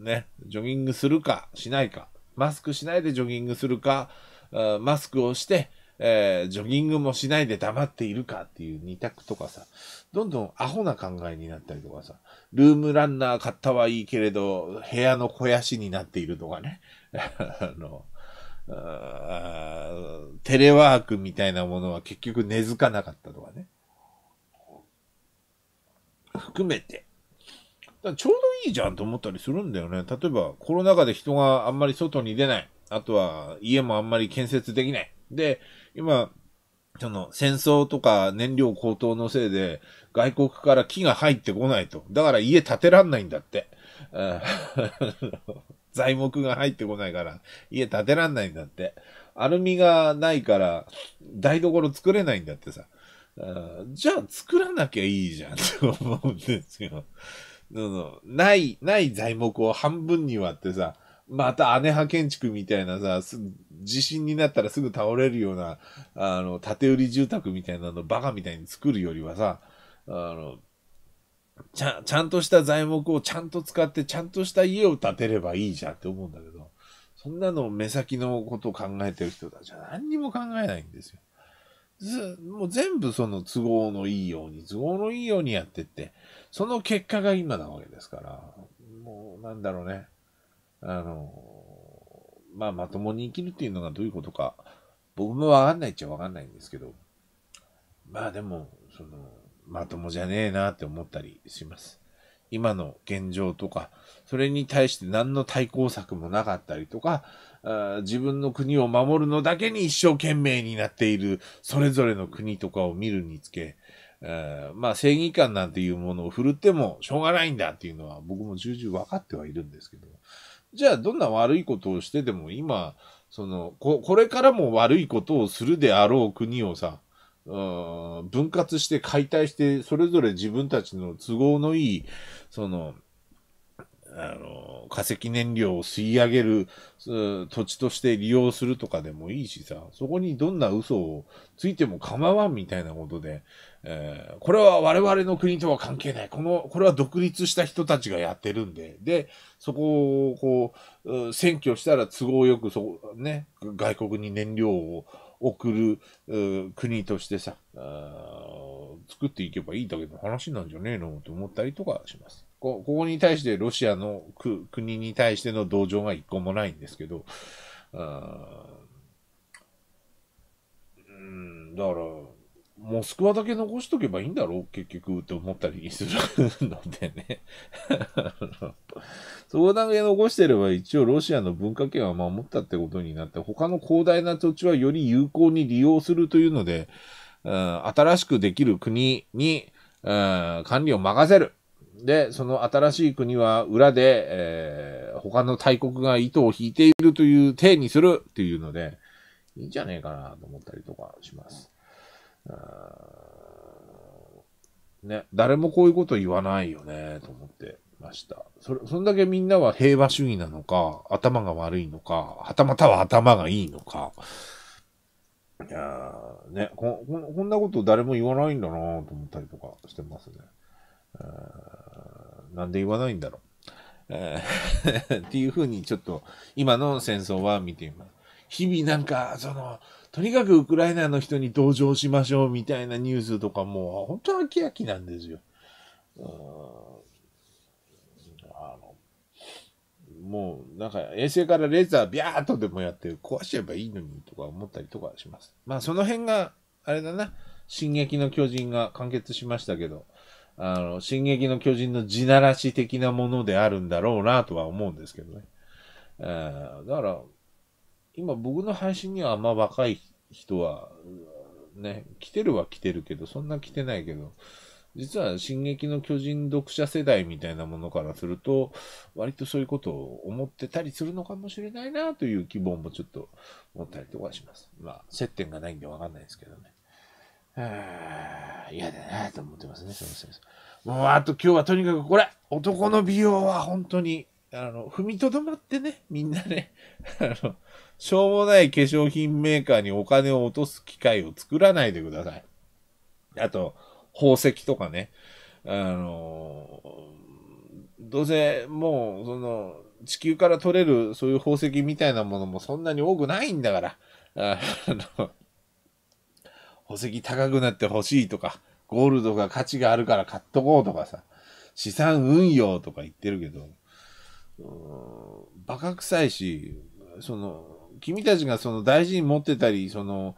Speaker 1: ね、ジョギングするかしないか、マスクしないでジョギングするか、マスクをして、えー、ジョギングもしないで黙っているかっていう二択とかさ、どんどんアホな考えになったりとかさ、ルームランナー買ったはいいけれど、部屋の肥やしになっているとかね、あのテレワークみたいなものは結局根付かなかったとかね、含めて、だちょうどいいじゃんと思ったりするんだよね。例えば、コロナ禍で人があんまり外に出ない。あとは、家もあんまり建設できない。で、今、その戦争とか燃料高騰のせいで外国から木が入ってこないと。だから家建てらんないんだって。材木が入ってこないから家建てらんないんだって。アルミがないから台所作れないんだってさ。じゃあ作らなきゃいいじゃんって思うんですよ。のの、ない、ない材木を半分に割ってさ、また姉派建築みたいなさ、地震になったらすぐ倒れるような、あの、建売り住宅みたいなのバカみたいに作るよりはさ、あの、ちゃ、ちゃんとした材木をちゃんと使って、ちゃんとした家を建てればいいじゃんって思うんだけど、そんなの目先のことを考えてる人たちは何にも考えないんですよ。ず、もう全部その都合のいいように、都合のいいようにやってって、その結果が今なわけですから、もうなんだろうね、あの、まあ、まともに生きるっていうのがどういうことか、僕もわかんないっちゃわかんないんですけど、まあでも、その、まともじゃねえなって思ったりします。今の現状とか、それに対して何の対抗策もなかったりとか、自分の国を守るのだけに一生懸命になっているそれぞれの国とかを見るにつけ、えー、まあ正義感なんていうものを振るってもしょうがないんだっていうのは僕も重々分かってはいるんですけど、じゃあどんな悪いことをしてでも今、その、こ、これからも悪いことをするであろう国をさ、分割して解体して、それぞれ自分たちの都合のいい、その、あの、化石燃料を吸い上げる、土地として利用するとかでもいいしさ、そこにどんな嘘をついても構わんみたいなことで、えー、これは我々の国とは関係ない。この、これは独立した人たちがやってるんで、で、そこを、こう、選挙したら都合よく、そこ、ね、外国に燃料を送る国としてさ、作っていけばいいだけの話なんじゃねえのと思ったりとかします。こここに対してロシアの国に対しての同情が一個もないんですけど、うん、だから、モスクワだけ残しとけばいいんだろう結局って思ったりするのでね そこだけ残してれば一応ロシアの文化圏は守ったってことになって他の広大な土地はより有効に利用するというので、うん、新しくできる国に、うん、管理を任せる。で、その新しい国は裏で、えー、他の大国が糸を引いているという体にするっていうので、いいんじゃねえかなと思ったりとかします。ね、誰もこういうこと言わないよね、と思ってました。それ、そんだけみんなは平和主義なのか、頭が悪いのか、はたまたは頭がいいのか。いやねこ、こ、こんなこと誰も言わないんだなと思ったりとかしてますね。なんで言わないんだろう。っていうふうにちょっと今の戦争は見ています。日々なんか、その、とにかくウクライナの人に同情しましょうみたいなニュースとかも、本当は飽き飽きなんですよ。うんあのもう、なんか衛星からレーザービャーっとでもやって壊しちゃえばいいのにとか思ったりとかします。まあその辺が、あれだな、進撃の巨人が完結しましたけど、あの、進撃の巨人の地ならし的なものであるんだろうなとは思うんですけどね。えー、だから、今僕の配信にはあんま若い人は、ね、来てるは来てるけど、そんな来てないけど、実は、進撃の巨人読者世代みたいなものからすると、割とそういうことを思ってたりするのかもしれないなという希望もちょっと持ったりとかします。まあ、接点がないんでわかんないですけどね。嫌だなと思ってますね、その先生。もう、あと今日はとにかくこれ、男の美容は本当に、あの、踏みとどまってね、みんなね、あの、しょうもない化粧品メーカーにお金を落とす機会を作らないでください。あと、宝石とかね。あのどうせもう、その、地球から取れるそういう宝石みたいなものもそんなに多くないんだから、あ の、宝石高くなってほしいとか、ゴールドが価値があるから買っとこうとかさ、資産運用とか言ってるけど、馬鹿臭いし、その、君たちがその大事に持ってたり、その、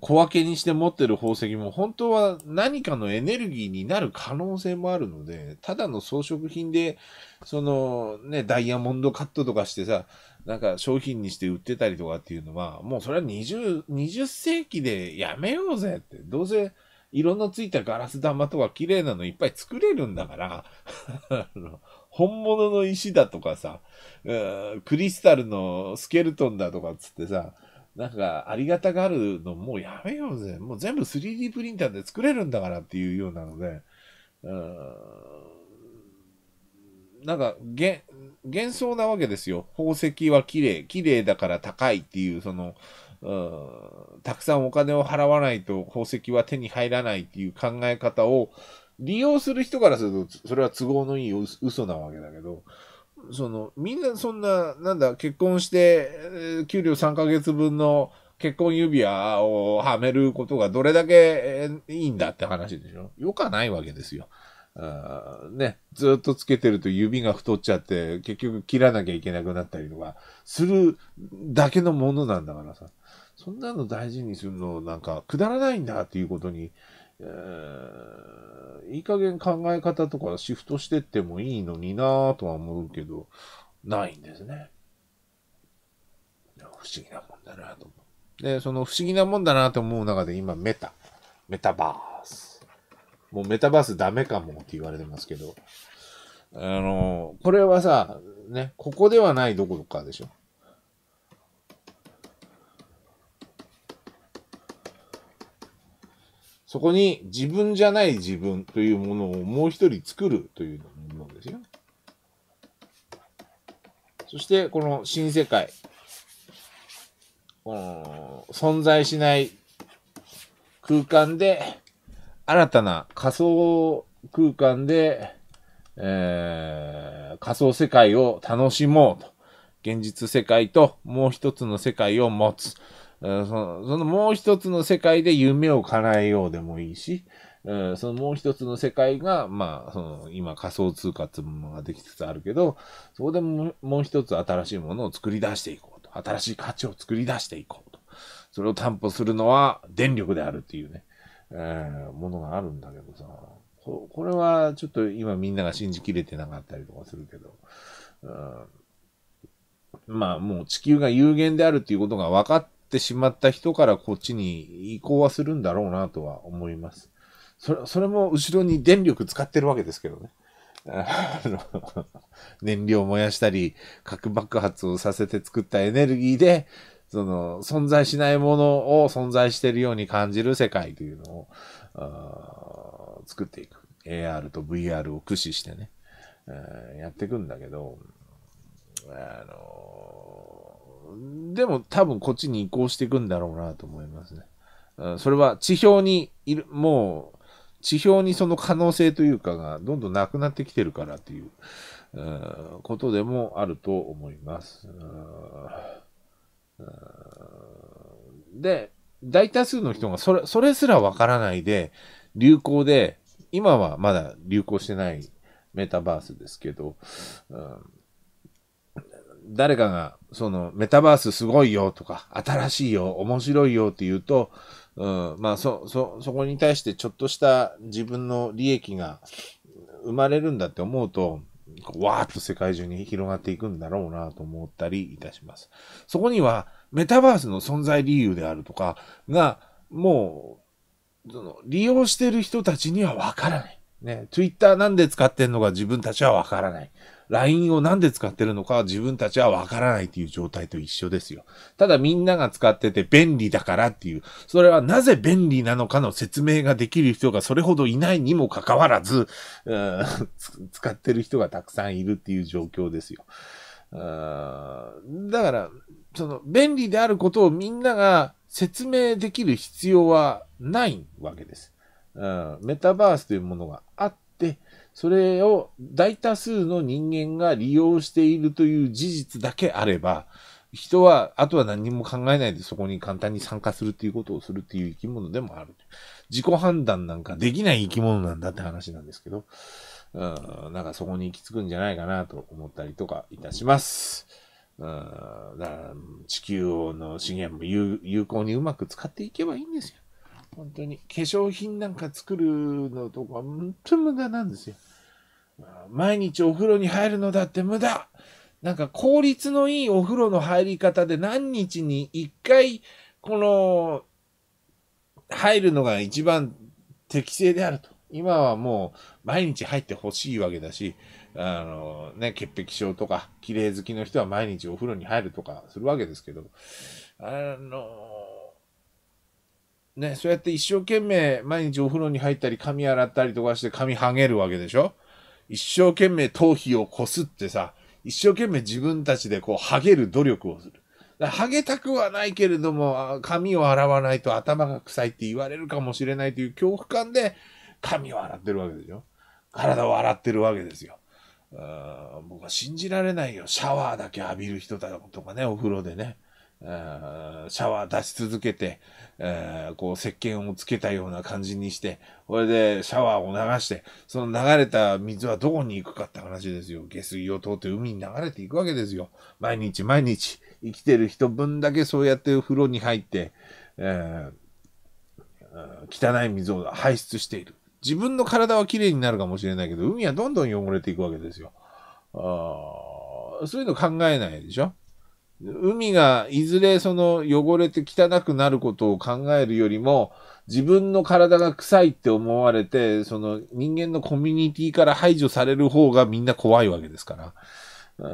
Speaker 1: 小分けにして持ってる宝石も本当は何かのエネルギーになる可能性もあるので、ただの装飾品で、そのね、ダイヤモンドカットとかしてさ、なんか商品にして売ってたりとかっていうのは、もうそれは20、20世紀でやめようぜって。どうせ色のついたガラス玉とか綺麗なのいっぱい作れるんだから、本物の石だとかさ、クリスタルのスケルトンだとかっつってさ、なんか、ありがたがるのもうやめようぜ。もう全部 3D プリンターで作れるんだからっていうようなので、うん、なんか、げ、幻想なわけですよ。宝石は綺麗、綺麗だから高いっていう、その、うん、たくさんお金を払わないと宝石は手に入らないっていう考え方を、利用する人からすると、それは都合のいい嘘なわけだけど、その、みんなそんな、なんだ、結婚して、給料3ヶ月分の結婚指輪をはめることがどれだけいいんだって話でしょよかないわけですよ。ね、ずっとつけてると指が太っちゃって、結局切らなきゃいけなくなったりとか、するだけのものなんだからさ。そんなの大事にするの、なんか、くだらないんだっていうことに、えー、いい加減考え方とかシフトしてってもいいのになぁとは思うけど、ないんですね。不思議なもんだなと思う。で、その不思議なもんだなと思う中で今メタ、メタバース。もうメタバースダメかもって言われてますけど、あの、これはさ、ね、ここではないどころかでしょ。そこに自分じゃない自分というものをもう一人作るというものですよ。そしてこの新世界、この存在しない空間で、新たな仮想空間で、えー、仮想世界を楽しもうと。現実世界ともう一つの世界を持つ。そのそのもう一つの世界で夢を叶えようでもいいし、うん、そのもう一つの世界が、まあ、その今仮想通貨ってものができつつあるけど、そこでももう一つ新しいものを作り出していこうと。新しい価値を作り出していこうと。それを担保するのは電力であるっていうね、えー、ものがあるんだけどさ、ここれはちょっと今みんなが信じきれてなかったりとかするけど、うん、まあもう地球が有限であるっていうことが分かってってしまった人からこっちに移行はするんだろうなとは思います。それそれも後ろに電力使ってるわけですけどね。燃料を燃やしたり、核爆発をさせて作ったエネルギーで、その存在しないものを存在しているように感じる世界というのを作っていく。AR と VR を駆使してね、やっていくんだけど、あのーでも多分こっちに移行していくんだろうなと思いますね。うん、それは地表にいる、もう、地表にその可能性というかがどんどんなくなってきてるからという、うん、ことでもあると思います。うん、で、大多数の人がそれ、それすらわからないで、流行で、今はまだ流行してないメタバースですけど、うん、誰かがその、メタバースすごいよとか、新しいよ、面白いよって言うと、うん、まあ、そ、そ、そこに対してちょっとした自分の利益が生まれるんだって思うと、わーっと世界中に広がっていくんだろうなと思ったりいたします。そこには、メタバースの存在理由であるとかが、もう、その、利用してる人たちにはわからない。ね、Twitter なんで使ってんのか自分たちはわからない。LINE をなんで使ってるのか自分たちはわからないという状態と一緒ですよ。ただみんなが使ってて便利だからっていう、それはなぜ便利なのかの説明ができる人がそれほどいないにもかかわらず、うん、使ってる人がたくさんいるっていう状況ですよ。うんだから、その便利であることをみんなが説明できる必要はないわけです。うん、メタバースというものがあっそれを大多数の人間が利用しているという事実だけあれば、人は、あとは何も考えないでそこに簡単に参加するっていうことをするっていう生き物でもある。自己判断なんかできない生き物なんだって話なんですけど、うん、なんかそこに行き着くんじゃないかなと思ったりとかいたします。うん、だから地球の資源も有有効にうまく使っていけばいいんですよ。本当に、化粧品なんか作るのとか、本当無駄なんですよ。毎日お風呂に入るのだって無駄なんか効率のいいお風呂の入り方で何日に一回、この、入るのが一番適正であると。今はもう毎日入ってほしいわけだし、あのね、潔癖症とか、綺麗好きの人は毎日お風呂に入るとかするわけですけど、あのね、そうやって一生懸命毎日お風呂に入ったり髪洗ったりとかして髪はげるわけでしょ一生懸命頭皮をこすってさ、一生懸命自分たちでこう、剥げる努力をする。ハゲたくはないけれども、髪を洗わないと頭が臭いって言われるかもしれないという恐怖感で、髪を洗ってるわけでしょ体を洗ってるわけですよ。僕は信じられないよ。シャワーだけ浴びる人だとかね、お風呂でね。シャワー出し続けて、えこう石鹸をつけたような感じにして、これでシャワーを流して、その流れた水はどこに行くかって話ですよ。下水を通って海に流れていくわけですよ。毎日毎日生きてる人分だけそうやって風呂に入って、え汚い水を排出している。自分の体は綺麗になるかもしれないけど、海はどんどん汚れていくわけですよ。あそういうの考えないでしょ海がいずれその汚れて汚くなることを考えるよりも、自分の体が臭いって思われて、その人間のコミュニティから排除される方がみんな怖いわけですから。う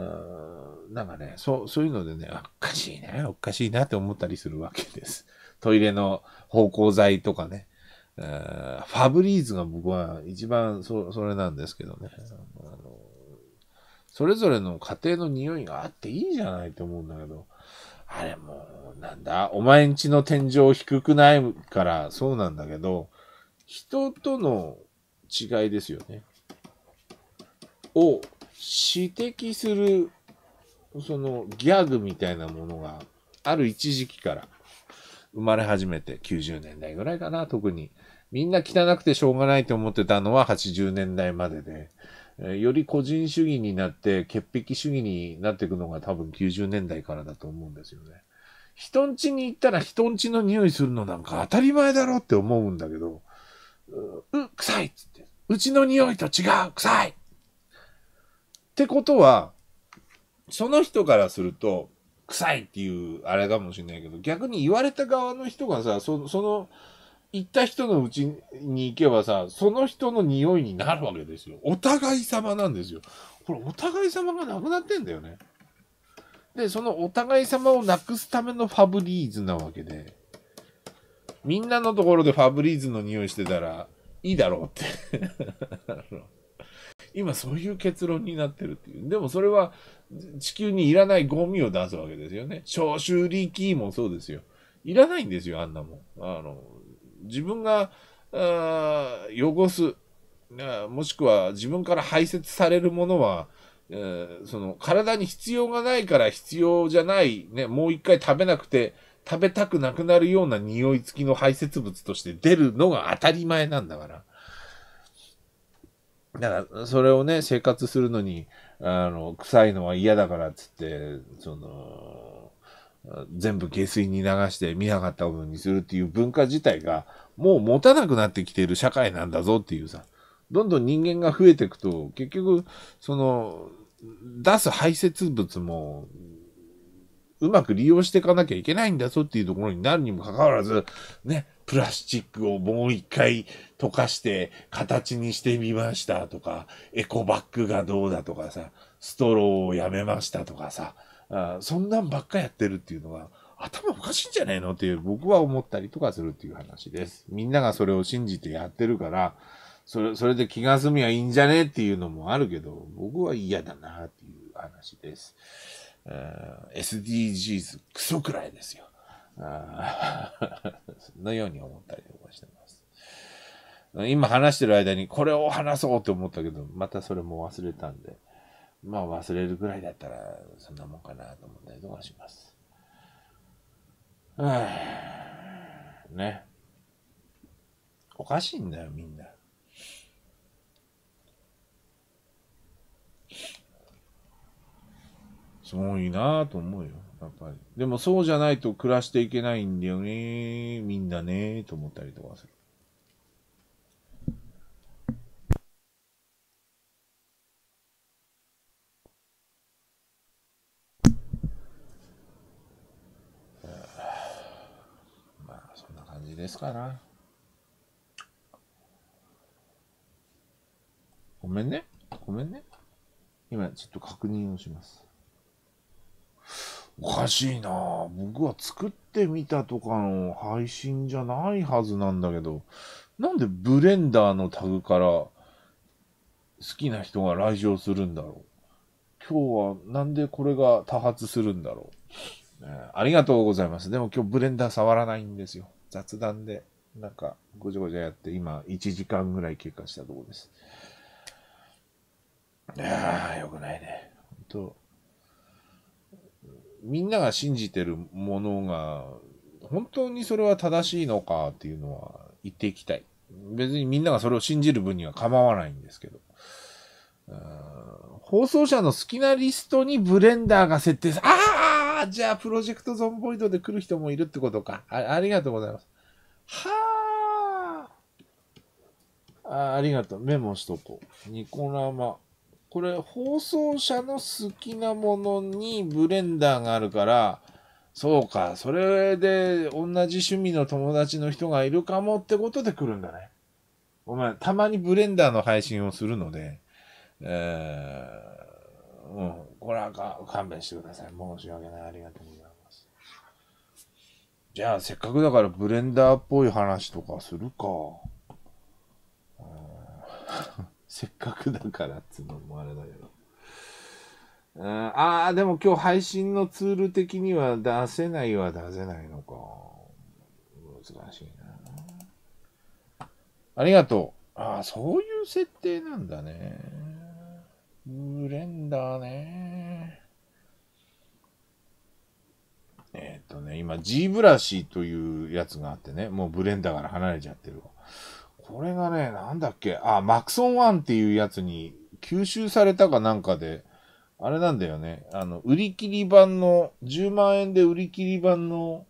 Speaker 1: んなんかね、そう、そういうのでね、おかしいね、おかしいなって思ったりするわけです。トイレの芳香剤とかね。ファブリーズが僕は一番そ、それなんですけどね。あのそれぞれの家庭の匂いがあっていいじゃないと思うんだけど、あれもう、なんだ、お前んちの天井低くないからそうなんだけど、人との違いですよね。を指摘する、そのギャグみたいなものが、ある一時期から生まれ始めて、90年代ぐらいかな、特に。みんな汚くてしょうがないと思ってたのは80年代までで、より個人主義になって潔癖主義になっていくのが多分90年代からだと思うんですよね。人ん家に行ったら人ん家の匂いするのなんか当たり前だろって思うんだけど、う、臭いっつって。うちの匂いと違う臭いってことは、その人からすると、臭いっていうあれかもしれないけど、逆に言われた側の人がさ、そその、行った人のうちに行けばさ、その人の匂いになるわけですよ。お互い様なんですよ。これ、お互い様がなくなってんだよね。で、そのお互い様をなくすためのファブリーズなわけで、みんなのところでファブリーズの匂いしてたら、いいだろうって 今そういう結論になってるっていう。でもそれは地球にいらないゴミを出すわけですよね。消臭力キーもそうですよ。いらないんですよ、あんなもん。あの、自分が汚す、もしくは自分から排泄されるものは、その体に必要がないから必要じゃない、ね、もう一回食べなくて食べたくなくなるような匂い付きの排泄物として出るのが当たり前なんだから。だから、それをね、生活するのに、あの、臭いのは嫌だからっつって、その、全部下水に流して見なかったことにするっていう文化自体がもう持たなくなってきている社会なんだぞっていうさ、どんどん人間が増えていくと、結局、その、出す排泄物も、うまく利用していかなきゃいけないんだぞっていうところになるにもかかわらず、ね、プラスチックをもう一回溶かして形にしてみましたとか、エコバッグがどうだとかさ、ストローをやめましたとかさ、あそんなんばっかやってるっていうのは、頭おかしいんじゃねえのっていう僕は思ったりとかするっていう話です。みんながそれを信じてやってるから、それ、それで気が済みはいいんじゃねえっていうのもあるけど、僕は嫌だなっていう話です。SDGs クソくらいですよ。の ように思ったりとかしてます。今話してる間にこれを話そうって思ったけど、またそれも忘れたんで。まあ忘れるぐらいだったら、そんなもんかなと思ったりとかします。はぁ、ね。おかしいんだよ、みんな。すごいなぁと思うよ、やっぱり。でもそうじゃないと暮らしていけないんだよね、みんなね、と思ったりとかする。ですかな。ごめんね。ごめんね。今、ちょっと確認をします。おかしいな僕は作ってみたとかの配信じゃないはずなんだけど、なんでブレンダーのタグから好きな人が来場するんだろう。今日はなんでこれが多発するんだろう。ありがとうございます。でも今日ブレンダー触らないんですよ。雑談で、なんか、ごちゃごちゃやって、今、1時間ぐらい経過したとこです。いやー、よくないね。本当みんなが信じてるものが、本当にそれは正しいのかっていうのは言っていきたい。別にみんながそれを信じる分には構わないんですけど。放送者の好きなリストにブレンダーが設定さ、ああじゃあプロジェクトゾンボイドで来る人もいるってことか。あありがとうございます。はあありがとう。メモしとこう。ニコラマ。これ、放送者の好きなものにブレンダーがあるから、そうか、それで同じ趣味の友達の人がいるかもってことで来るんだね。お前、たまにブレンダーの配信をするので、えー、うん、これはか勘弁してください。申し訳ない。ありがとうございます。じゃあ、せっかくだからブレンダーっぽい話とかするか。うん、せっかくだからっつうのもあれだけど。うん、ああ、でも今日配信のツール的には出せないは出せないのか。難しいな。ありがとう。ああ、そういう設定なんだね。ブレンダーね。えっ、ー、とね、今 G ブラシというやつがあってね、もうブレンダーから離れちゃってるこれがね、なんだっけ、あ、マクソン1っていうやつに吸収されたかなんかで、あれなんだよね、あの、売り切り版の、10万円で売り切り版の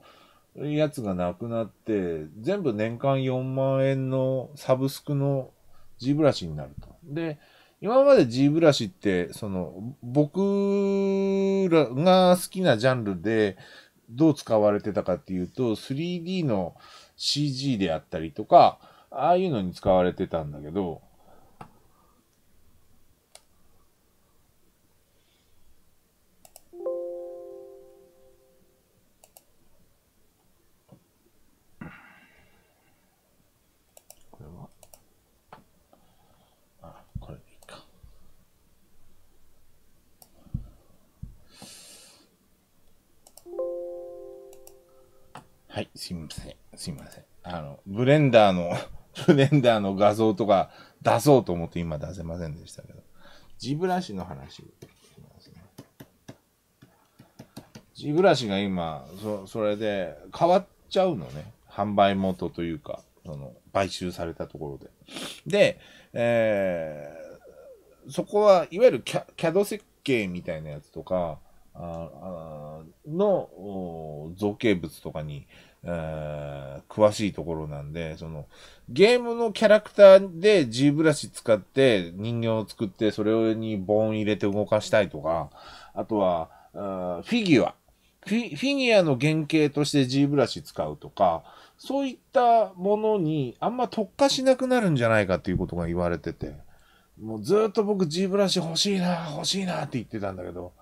Speaker 1: やつがなくなって、全部年間4万円のサブスクの G ブラシになると。で、今まで G ブラシって、その、僕らが好きなジャンルで、どう使われてたかっていうと、3D の CG であったりとか、ああいうのに使われてたんだけど、はい、すいません。すいません。あの、ブレンダーの ブレンダーの画像とか出そうと思って今出せませんでしたけど。ジブラシの話を。ジブラシが今、そそれで変わっちゃうのね。販売元というか、その、買収されたところで。で、えー、そこはいわゆるキャキャド設計みたいなやつとか、あの造形物とかに、詳しいところなんで、その、ゲームのキャラクターで G ブラシ使って人形を作って、それにボーン入れて動かしたいとか、あとは、フィギュア。フィフィギュアの原型として G ブラシ使うとか、そういったものにあんま特化しなくなるんじゃないかっていうことが言われてて、もうずっと僕 G ブラシ欲しいな、欲しいなって言ってたんだけど、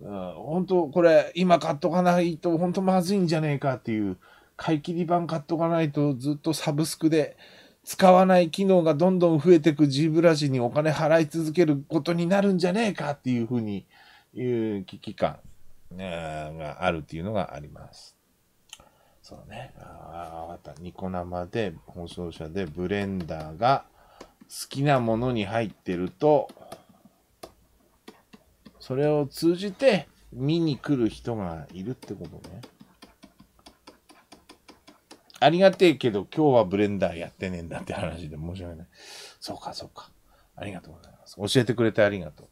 Speaker 1: うん、本当これ今買っとかないと本当まずいんじゃねえかっていう買い切り版買っとかないとずっとサブスクで使わない機能がどんどん増えてく G ブラシにお金払い続けることになるんじゃねえかっていうふうにいう危機感、があるっていうのがあります。そうね。ああ、わかった。ニコ生で、放送者でブレンダーが好きなものに入ってると、それを通じて見に来る人がいるってことね。ありがてえけど、今日はブレンダーやってねえんだって話で申し訳ない。そうか、そうか。ありがとうございます。教えてくれてありがとう。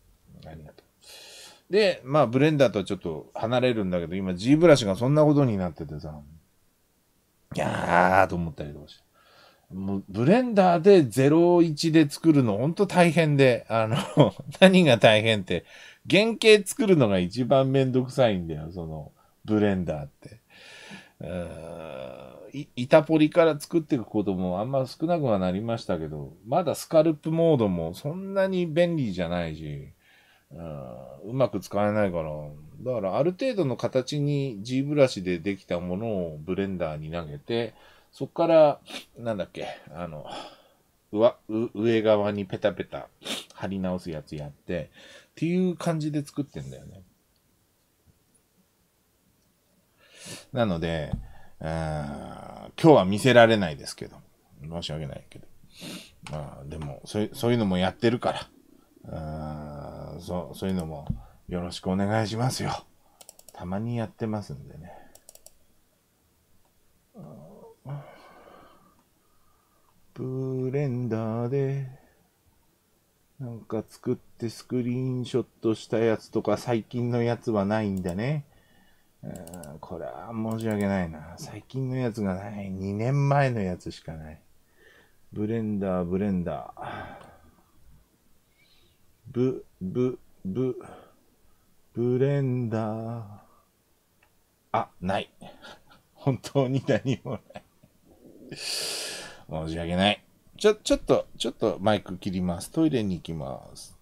Speaker 1: ありがとう。で、まあ、ブレンダーとはちょっと離れるんだけど、今 G ブラシがそんなことになっててさ、いやーと思ったりとかして。もうブレンダーで01で作るのほんと大変で、あの、何が大変って、原型作るのが一番めんどくさいんだよ、その、ブレンダーって。ん、板ポリから作っていくこともあんま少なくはなりましたけど、まだスカルプモードもそんなに便利じゃないし、うまく使えないから、だからある程度の形に G ブラシでできたものをブレンダーに投げて、そこから、なんだっけ、あの、上、上側にペタペタ貼り直すやつやって、っていう感じで作ってんだよね。なので、今日は見せられないですけど。申し訳ないけど。まあ、でもそ、そういうのもやってるから。そう、そういうのもよろしくお願いしますよ。たまにやってますんでね。ブレンダーでなんか作ってスクリーンショットしたやつとか最近のやつはないんだね。うん、これは申し訳ないな。最近のやつがない。2年前のやつしかない。ブレンダー、ブレンダー。ブ、ブ、ブ、ブレンダー。あ、ない。本当に何もない。申し訳ない。ちょ、ちょっと、ちょっとマイク切ります。トイレに行きます。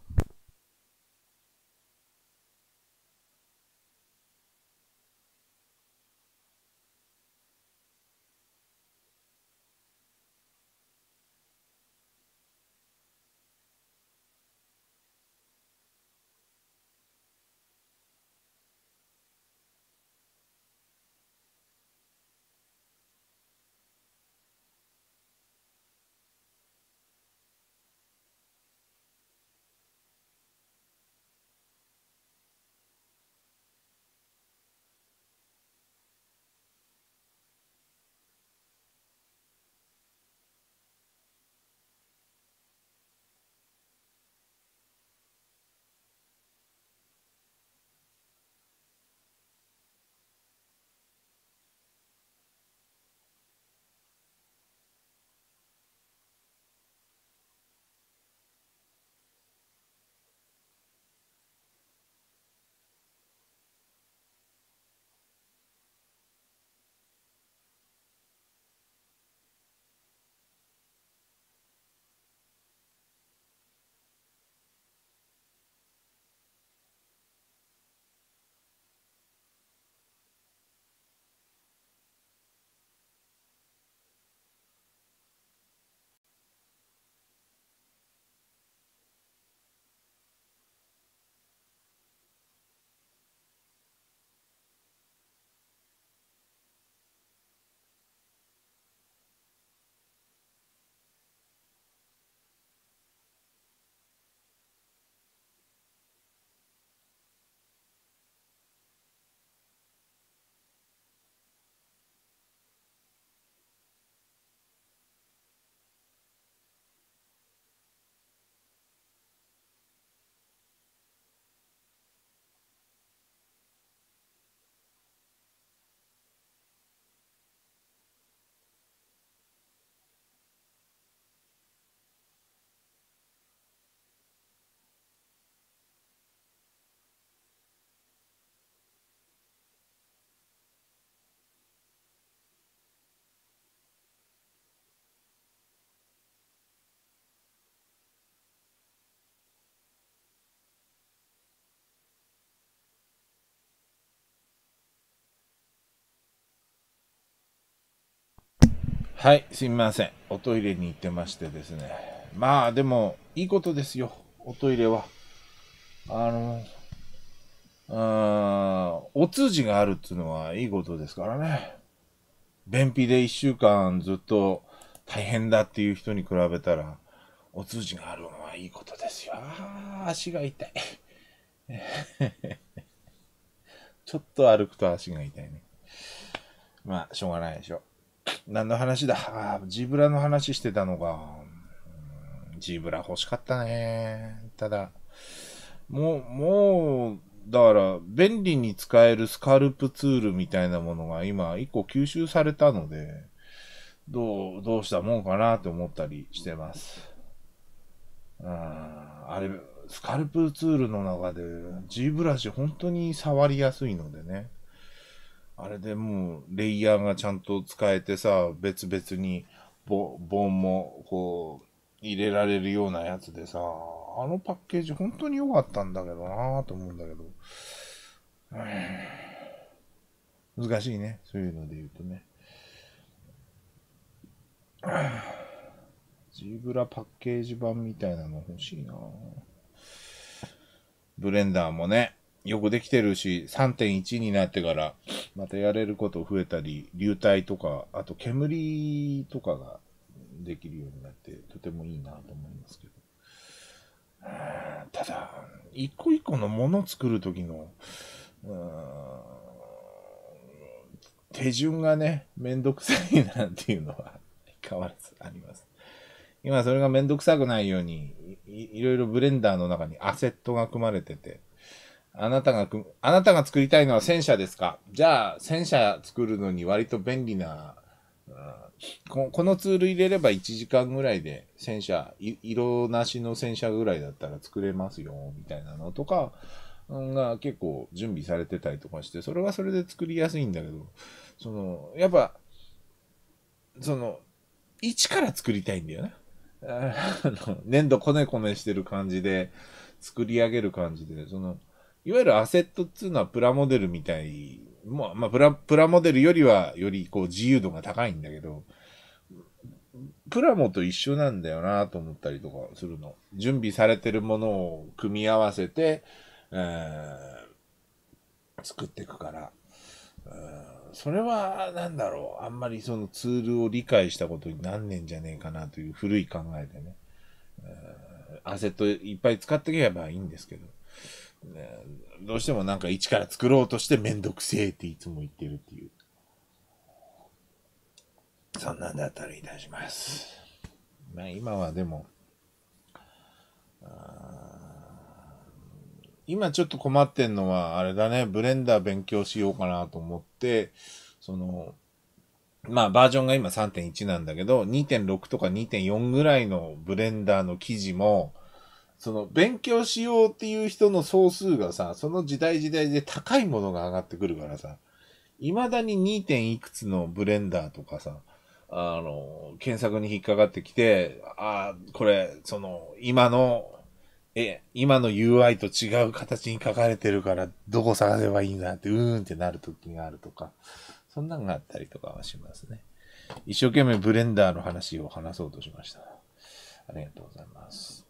Speaker 1: はい、すみません。おトイレに行ってましてですね。まあ、でも、いいことですよ。おトイレは。あの、うん、お通じがあるっていうのはいいことですからね。便秘で一週間ずっと大変だっていう人に比べたら、お通じがあるのはいいことですよ。あ足が痛い。ちょっと歩くと足が痛いね。まあ、しょうがないでしょ。何の話だあジブラの話してたのが、ジブラ欲しかったね。ただ、もう、もう、だから、便利に使えるスカルプツールみたいなものが今、一個吸収されたので、どう、どうしたもんかなって思ったりしてます。うん、あれ、スカルプツールの中で、ジブラシ本当に触りやすいのでね。あれでもうレイヤーがちゃんと使えてさ別々にボボンもこう入れられるようなやつでさあのパッケージ本当に良かったんだけどなぁと思うんだけど、うん、難しいねそういうので言うとね ジブラパッケージ版みたいなの欲しいなブレンダーもねよくできてるし、3.1になってから、またやれること増えたり、流体とか、あと煙とかができるようになって、とてもいいなと思いますけど。ただ、一個一個のもの作るときの、手順がね、めんどくさいなっていうのは、変わらずあります。今それがめんどくさくないようにい、いろいろブレンダーの中にアセットが組まれてて、あなたがく、あなたが作りたいのは戦車ですかじゃあ、戦車作るのに割と便利な、ここのツール入れれば1時間ぐらいで戦車、色なしの戦車ぐらいだったら作れますよ、みたいなのとか、が結構準備されてたりとかして、それはそれで作りやすいんだけど、その、やっぱ、その、一から作りたいんだよな、ね。粘土こねこねしてる感じで、作り上げる感じで、その、いわゆるアセットっていうのはプラモデルみたい、まあ、まあ、プラ、プラモデルよりは、よりこう自由度が高いんだけど、プラモと一緒なんだよなと思ったりとかするの。準備されてるものを組み合わせて、えー、作っていくから。それは、なんだろう。あんまりそのツールを理解したことになんねんじゃねえかなという古い考えでね。アセットいっぱい使っていけばいいんですけど。ね、どうしてもなんか一から作ろうとしてめんどくせえっていつも言ってるっていう。そんなんだったらいたします。まあ今はでも、今ちょっと困ってんのは、あれだね、ブレンダー勉強しようかなと思って、その、まあバージョンが今3.1なんだけど、2.6とか2.4ぐらいのブレンダーの記事も、その勉強しようっていう人の総数がさ、その時代時代で高いものが上がってくるからさ、未だに 2. 点いくつのブレンダーとかさ、あの、検索に引っかかってきて、ああ、これ、その、今の、え、今の UI と違う形に書かれてるから、どこ探せばいいんだって、うーんってなる時があるとか、そんなのがあったりとかはしますね。一生懸命ブレンダーの話を話そうとしました。ありがとうございます。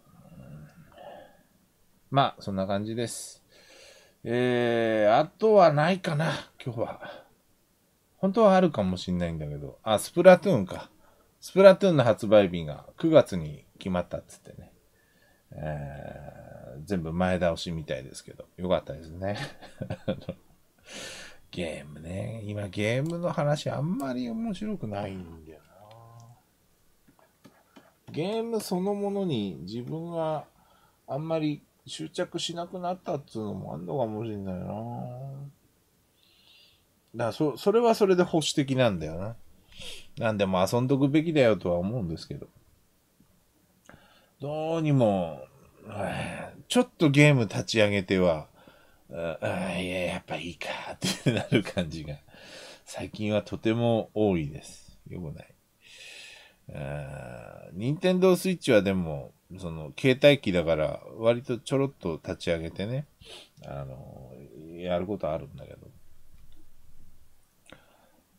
Speaker 1: まあ、そんな感じです。えー、あとはないかな、今日は。本当はあるかもしんないんだけど。あ、スプラトゥーンか。スプラトゥーンの発売日が9月に決まったっつってね。えー、全部前倒しみたいですけど、よかったですね。ゲームね。今ゲームの話あんまり面白くないんだよな。ゲームそのものに自分はあんまり執着しなくなったっつうのもあんのかもしれないなだからそ、それはそれで保守的なんだよな。なんでも遊んどくべきだよとは思うんですけど。どうにも、ちょっとゲーム立ち上げては、あいや、やっぱいいかってなる感じが、最近はとても多いです。よくない。任天堂スイッチはでも、その、携帯機だから、割とちょろっと立ち上げてね、あの、やることあるんだけど。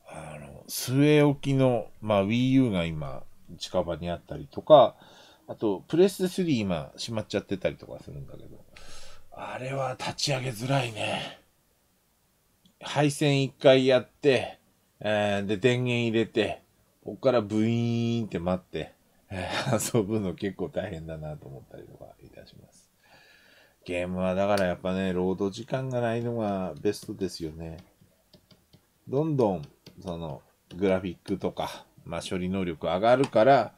Speaker 1: あの、据え置きの、まあ Wii U が今、近場にあったりとか、あと、プレス3今、閉まっちゃってたりとかするんだけど、あれは立ち上げづらいね。配線一回やって、えー、で、電源入れて、こっからブイーンって待って、えー、遊ぶの結構大変だなと思ったりとかいたします。ゲームはだからやっぱね、労働時間がないのがベストですよね。どんどん、その、グラフィックとか、まあ、処理能力上がるから、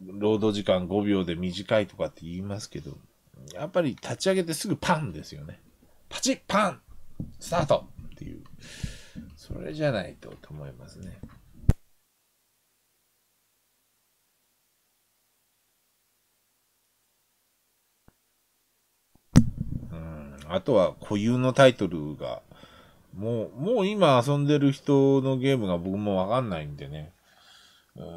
Speaker 1: 労働時間5秒で短いとかって言いますけど、やっぱり立ち上げてすぐパンですよね。パチッパンスタートっていう。それじゃないとと思いますね。あとは固有のタイトルが、もう、もう今遊んでる人のゲームが僕もわかんないんでね。うん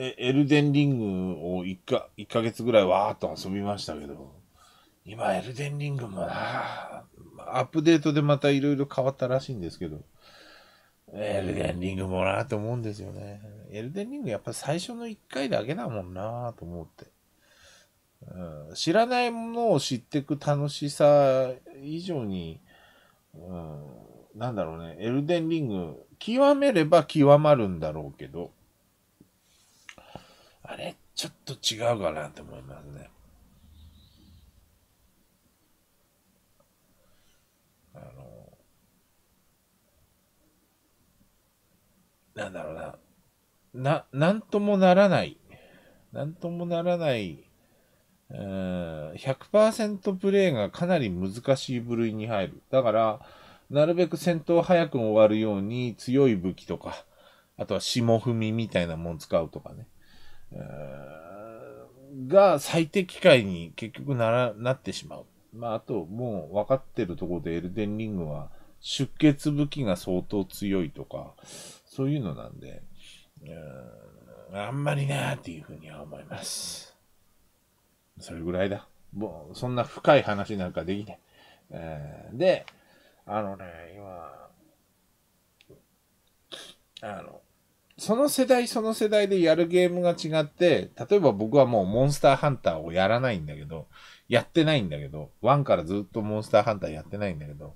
Speaker 1: え、エルデンリングを1か、1ヶ月ぐらいわーっと遊びましたけど、今エルデンリングもなアップデートでまたいろいろ変わったらしいんですけど、エルデンリングもなと思うんですよね。エルデンリングやっぱ最初の1回だけだもんなと思って。うん、知らないものを知っていく楽しさ以上に、うん、なんだろうね、エルデンリング、極めれば極まるんだろうけど、あれ、ちょっと違うかなって思いますね。あの、なんだろうな、な、なんともならない、なんともならない、100%プレイがかなり難しい部類に入る。だから、なるべく戦闘早く終わるように強い武器とか、あとは霜踏みみたいなもん使うとかね。が最適解に結局なら、なってしまう。まあ、あと、もう分かってるところでエルデンリングは出血武器が相当強いとか、そういうのなんで、んあんまりなーっていうふうには思います。それぐらいだ。もう、そんな深い話なんかできない。えー、で、あのね、今、あの、その世代その世代でやるゲームが違って、例えば僕はもうモンスターハンターをやらないんだけど、やってないんだけど、1からずっとモンスターハンターやってないんだけど、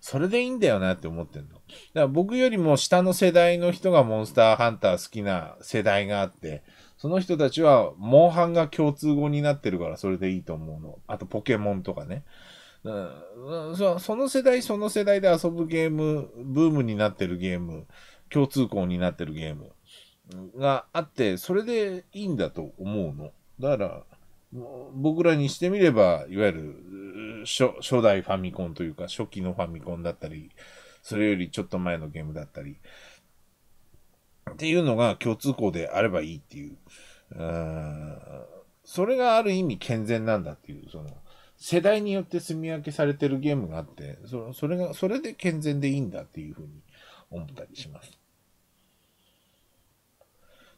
Speaker 1: それでいいんだよなって思ってんの。だから僕よりも下の世代の人がモンスターハンター好きな世代があって、その人たちは、モンハンが共通語になってるから、それでいいと思うの。あと、ポケモンとかね。うんそ、の世代その世代で遊ぶゲーム、ブームになってるゲーム、共通項になってるゲームがあって、それでいいんだと思うの。だから、僕らにしてみれば、いわゆる初初代ファミコンというか、初期のファミコンだったり、それよりちょっと前のゲームだったり、っていうのが共通項であればいいっていう。うんそれがある意味健全なんだっていう、その、世代によって住み分けされてるゲームがあって、そそれが、それで健全でいいんだっていうふうに思ったりします。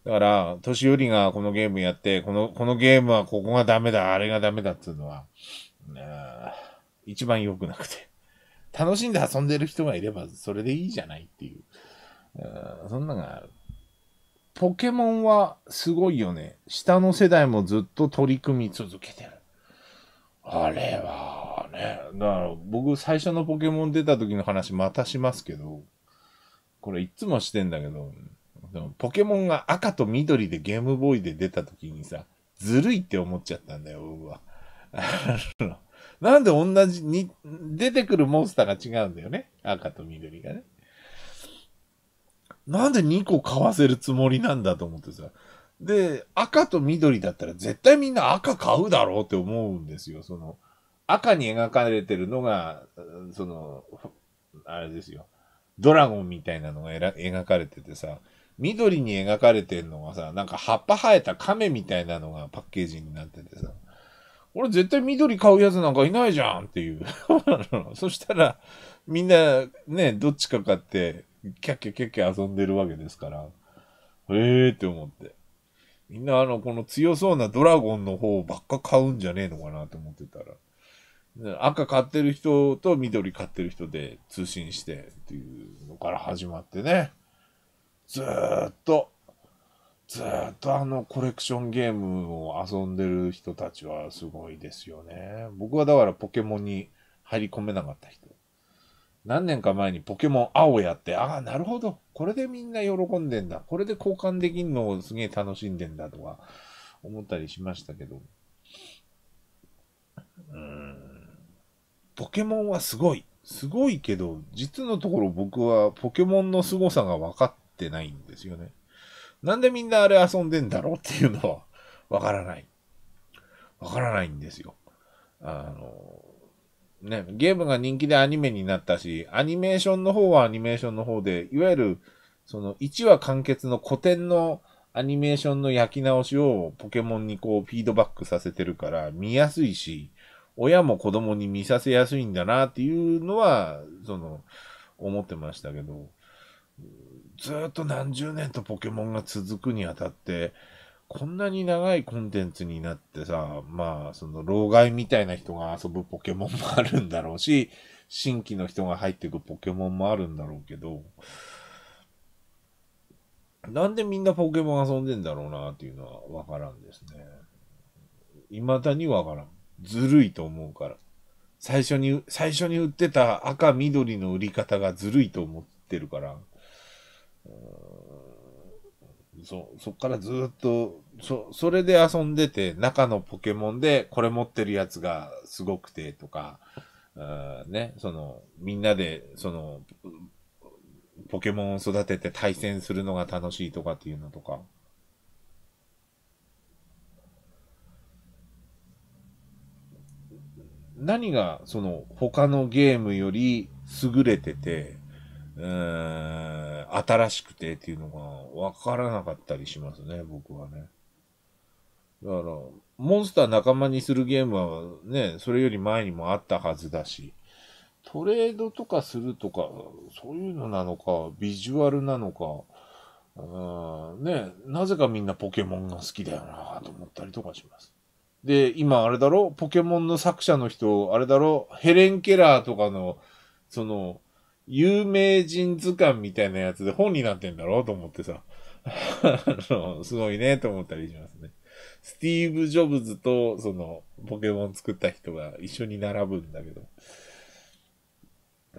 Speaker 1: だから、年寄りがこのゲームやって、この、このゲームはここがダメだ、あれがダメだっていうのは、一番良くなくて。楽しんで遊んでる人がいれば、それでいいじゃないっていう。うそんなのがある。ポケモンはすごいよね。下の世代もずっと取り組み続けてる。あれはね、だから僕最初のポケモン出た時の話またしますけど、これいつもしてんだけど、ポケモンが赤と緑でゲームボーイで出た時にさ、ずるいって思っちゃったんだよ、僕は。なんで同じに、出てくるモンスターが違うんだよね。赤と緑がね。なんで2個買わせるつもりなんだと思ってさ。で、赤と緑だったら絶対みんな赤買うだろうって思うんですよ。その、赤に描かれてるのが、その、あれですよ。ドラゴンみたいなのが描かれててさ、緑に描かれてるのがさ、なんか葉っぱ生えた亀みたいなのがパッケージになっててさ、俺絶対緑買うやつなんかいないじゃんっていう。そしたら、みんなね、どっちか買って、キャッキャキャッキャ遊んでるわけですから、ええーって思って。みんなあの、この強そうなドラゴンの方ばっか買うんじゃねえのかなと思ってたら、赤買ってる人と緑買ってる人で通信してっていうのから始まってね、ずーっと、ずーっとあのコレクションゲームを遊んでる人たちはすごいですよね。僕はだからポケモンに入り込めなかった人。何年か前にポケモン青やって、ああ、なるほど。これでみんな喜んでんだ。これで交換できんのをすげえ楽しんでんだとか思ったりしましたけど。うん。ポケモンはすごい。すごいけど、実のところ僕はポケモンの凄さが分かってないんですよね。なんでみんなあれ遊んでんだろうっていうのはわからない。わからないんですよ。あの、ね、ゲームが人気でアニメになったし、アニメーションの方はアニメーションの方で、いわゆる、その1話完結の古典のアニメーションの焼き直しをポケモンにこうフィードバックさせてるから見やすいし、親も子供に見させやすいんだなっていうのは、その、思ってましたけど、ずっと何十年とポケモンが続くにあたって、こんなに長いコンテンツになってさ、まあ、その、老害みたいな人が遊ぶポケモンもあるんだろうし、新規の人が入っていくポケモンもあるんだろうけど、なんでみんなポケモン遊んでんだろうなっていうのはわからんですね。未だにわからん。ずるいと思うから。最初に、最初に売ってた赤緑の売り方がずるいと思ってるから。うんそう、そっからずっと、そ、それで遊んでて、中のポケモンでこれ持ってるやつがすごくてとか、ね、その、みんなで、その、ポケモンを育てて対戦するのが楽しいとかっていうのとか。何が、その、他のゲームより優れてて、新しくてっていうのがわからなかったりしますね、僕はね。だから、モンスター仲間にするゲームはね、それより前にもあったはずだし、トレードとかするとか、そういうのなのか、ビジュアルなのか、ね、なぜかみんなポケモンが好きだよなと思ったりとかします。で、今あれだろポケモンの作者の人、あれだろヘレン・ケラーとかの、その、有名人図鑑みたいなやつで本になってんだろうと思ってさ。あの、すごいね、と思ったりしますね。スティーブ・ジョブズと、その、ポケモン作った人が一緒に並ぶんだけど。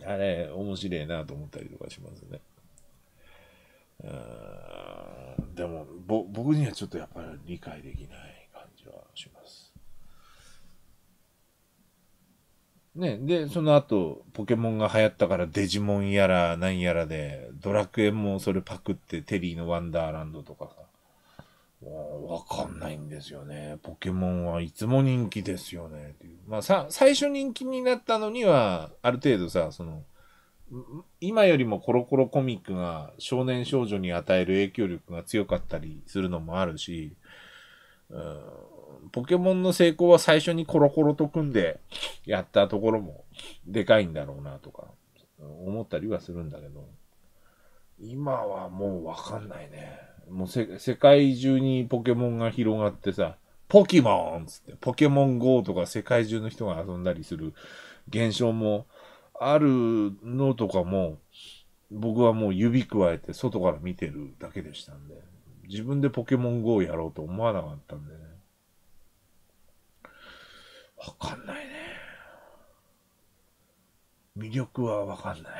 Speaker 1: あれ、面白いなと思ったりとかしますね。うんでも、ぼ、僕にはちょっとやっぱり理解できない。ね、で、その後、ポケモンが流行ったからデジモンやら何やらで、ドラクエもそれパクってテリーのワンダーランドとかさ。わかんないんですよね。ポケモンはいつも人気ですよね。っていう。まあさ、最初人気になったのには、ある程度さ、その、今よりもコロコロコミックが少年少女に与える影響力が強かったりするのもあるし、うん、ポケモンの成功は最初にコロコロと組んで、やったところもでかいんだろうなとか、思ったりはするんだけど、今はもうわかんないね。もう世界中にポケモンが広がってさ、ポケモンつって、ポケモン GO とか世界中の人が遊んだりする現象もあるのとかも、僕はもう指くわえて外から見てるだけでしたんで、自分でポケモン GO やろうと思わなかったんでね。わかんないね。魅力はわかんない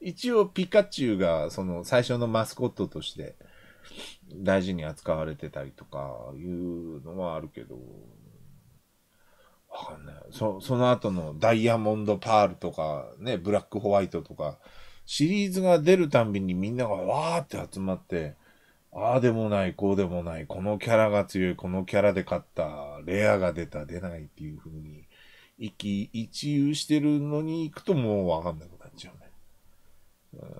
Speaker 1: 一応ピカチュウがその最初のマスコットとして大事に扱われてたりとかいうのはあるけど、わかんない。そ、その後のダイヤモンドパールとかね、ブラックホワイトとか、シリーズが出るたんびにみんながわーって集まって、ああでもない、こうでもない、このキャラが強い、このキャラで勝った、レアが出た、出ないっていう風に意気一遊してるのに行くともうわかんなくなっちゃうね。うん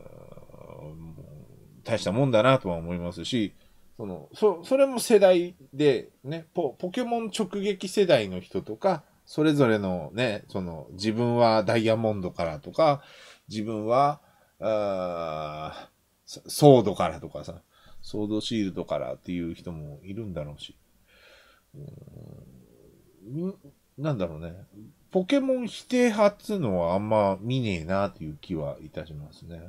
Speaker 1: 大したもんだなとは思いますし、その、そ、それも世代で、ね、ポ、ポケモン直撃世代の人とか、それぞれのね、その、自分はダイヤモンドからとか、自分は、あソードからとかさ、ソードシールドからっていう人もいるんだろうし。うんなんだろうね。ポケモン否定派っつうのはあんま見ねえなっていう気はいたしますね。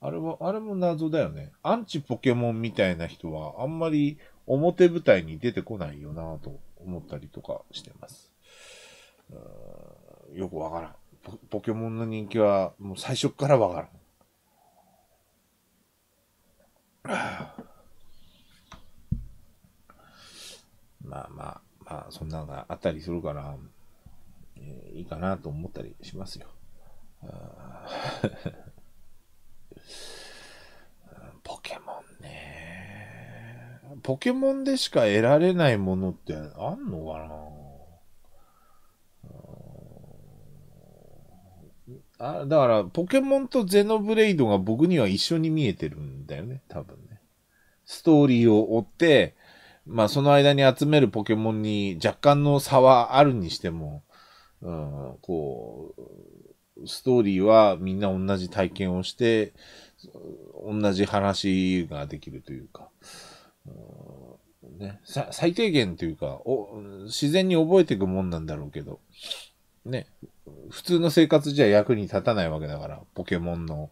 Speaker 1: あれは、あれも謎だよね。アンチポケモンみたいな人はあんまり表舞台に出てこないよなと思ったりとかしてます。よくわからんポ。ポケモンの人気はもう最初からわからん。まあまあ。あそんなのがあったりするから、えー、いいかなと思ったりしますよ。ポケモンね。ポケモンでしか得られないものってあんのかなあだから、ポケモンとゼノブレイドが僕には一緒に見えてるんだよね、多分ね。ストーリーを追って、まあその間に集めるポケモンに若干の差はあるにしても、うん、こう、ストーリーはみんな同じ体験をして、同じ話ができるというか、うんね、最低限というかお、自然に覚えていくもんなんだろうけど、ね、普通の生活じゃ役に立たないわけだから、ポケモンの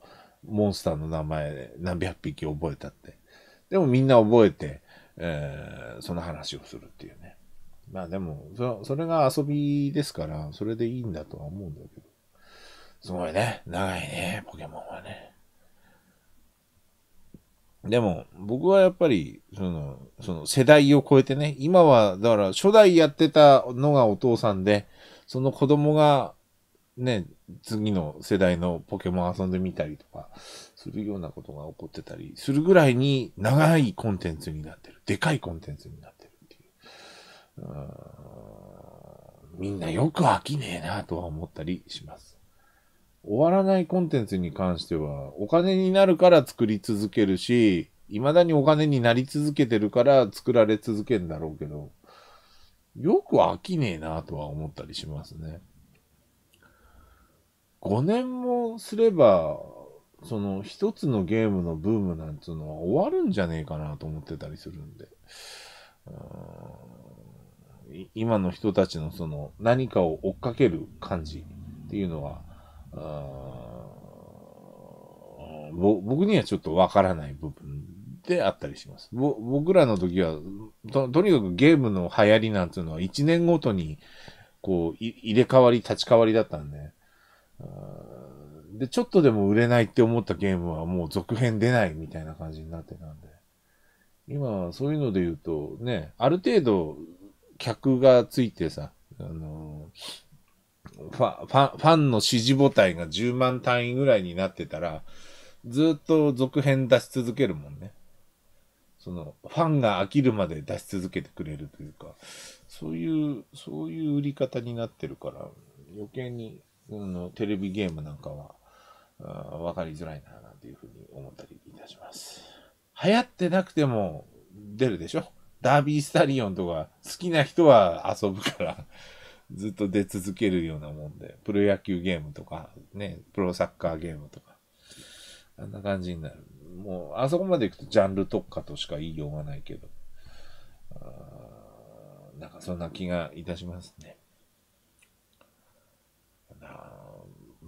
Speaker 1: モンスターの名前何百匹覚えたって。でもみんな覚えて、えー、その話をするっていうね。まあでも、そそれが遊びですから、それでいいんだとは思うんだけど。すごいね。長いね、ポケモンはね。でも、僕はやっぱり、その、その世代を超えてね、今は、だから初代やってたのがお父さんで、その子供が、ね、次の世代のポケモン遊んでみたりとか、するようなことが起こってたりするぐらいに長いコンテンツになってる。でかいコンテンツになってるっていう。うみんなよく飽きねえなとは思ったりします。終わらないコンテンツに関しては、お金になるから作り続けるし、未だにお金になり続けてるから作られ続けるんだろうけど、よく飽きねえなとは思ったりしますね。5年もすればその一つのゲームのブームなんつうのは終わるんじゃねえかなと思ってたりするんで、今の人たちのその何かを追っかける感じっていうのは、僕にはちょっとわからない部分であったりします。僕らの時はと、とにかくゲームの流行りなんつうのは1年ごとに、こう、入れ替わり、立ち替わりだったんで、で、ちょっとでも売れないって思ったゲームはもう続編出ないみたいな感じになってたんで。今、はそういうので言うと、ね、ある程度、客がついてさ、あのファ、ファファンの支持母体が10万単位ぐらいになってたら、ずっと続編出し続けるもんね。その、ファンが飽きるまで出し続けてくれるというか、そういう、そういう売り方になってるから、余計に、うん、テレビゲームなんかは、分かりづらいな、なんていうふうに思ったりいたします。流行ってなくても出るでしょダービースタリオンとか好きな人は遊ぶから ずっと出続けるようなもんで、プロ野球ゲームとか、ね、プロサッカーゲームとか、あんな感じになる。もう、あそこまで行くとジャンル特化としか言いようがないけど、なんかそんな気がいたしますね。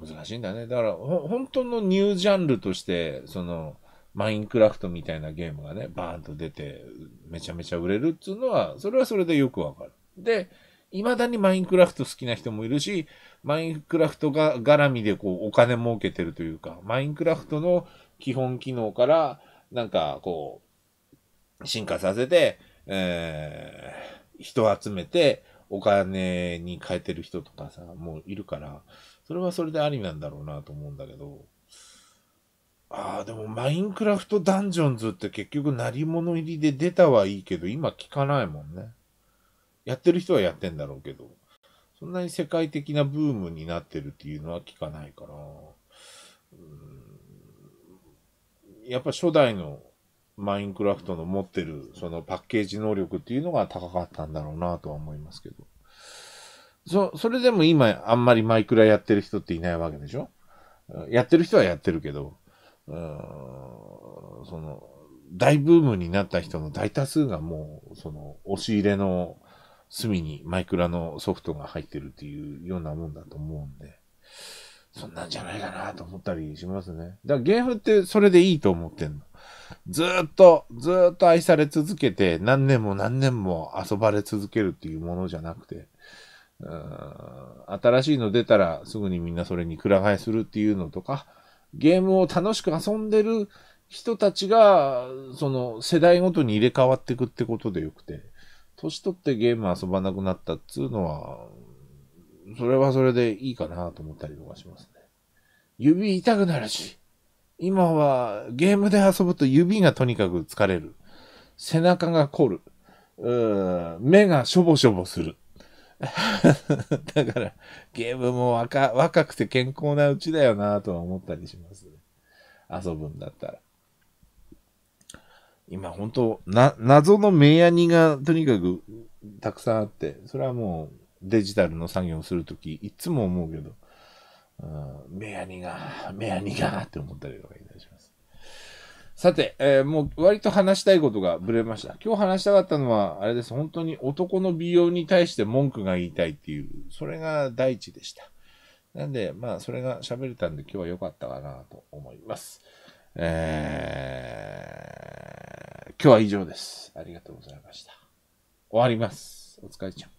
Speaker 1: 難しいんだね。だから、本当のニュージャンルとして、その、マインクラフトみたいなゲームがね、バーンと出て、めちゃめちゃ売れるっていうのは、それはそれでよくわかる。で、未だにマインクラフト好きな人もいるし、マインクラフトが絡みでこうお金儲けてるというか、マインクラフトの基本機能から、なんかこう、進化させて、えー、人集めてお金に変えてる人とかさ、もういるから、それはそれでありなんだろうなと思うんだけど、ああ、でもマインクラフトダンジョンズって結局鳴り物入りで出たはいいけど、今聞かないもんね。やってる人はやってんだろうけど、そんなに世界的なブームになってるっていうのは聞かないから、うん、やっぱ初代のマインクラフトの持ってるそのパッケージ能力っていうのが高かったんだろうなとは思いますけど。そ、それでも今あんまりマイクラやってる人っていないわけでしょやってる人はやってるけど、うん、その、大ブームになった人の大多数がもう、その、押し入れの隅にマイクラのソフトが入ってるっていうようなもんだと思うんで、そんなんじゃないかなと思ったりしますね。だからゲームってそれでいいと思ってんの。ずっと、ずっと愛され続けて、何年も何年も遊ばれ続けるっていうものじゃなくて、新しいの出たらすぐにみんなそれにくら替えするっていうのとか、ゲームを楽しく遊んでる人たちが、その世代ごとに入れ替わっていくってことでよくて、年取ってゲーム遊ばなくなったっつうのは、それはそれでいいかなと思ったりとかしますね。指痛くなるし、今はゲームで遊ぶと指がとにかく疲れる。背中が凝る。うー目がしょぼしょぼする。だから、ゲームも若若くて健康なうちだよなとは思ったりします、遊ぶんだったら。今本当な、謎の目やにがとにかくたくさんあって、それはもうデジタルの作業をするとき、いつも思うけど、うん、メやニが、メやニがって思ったりとかさて、えー、もう割と話したいことがぶれました。今日話したかったのは、あれです。本当に男の美容に対して文句が言いたいっていう、それが第一でした。なんで、まあ、それが喋れたんで今日は良かったかなと思います。えー、今日は以上です。ありがとうございました。終わります。お疲れちゃん。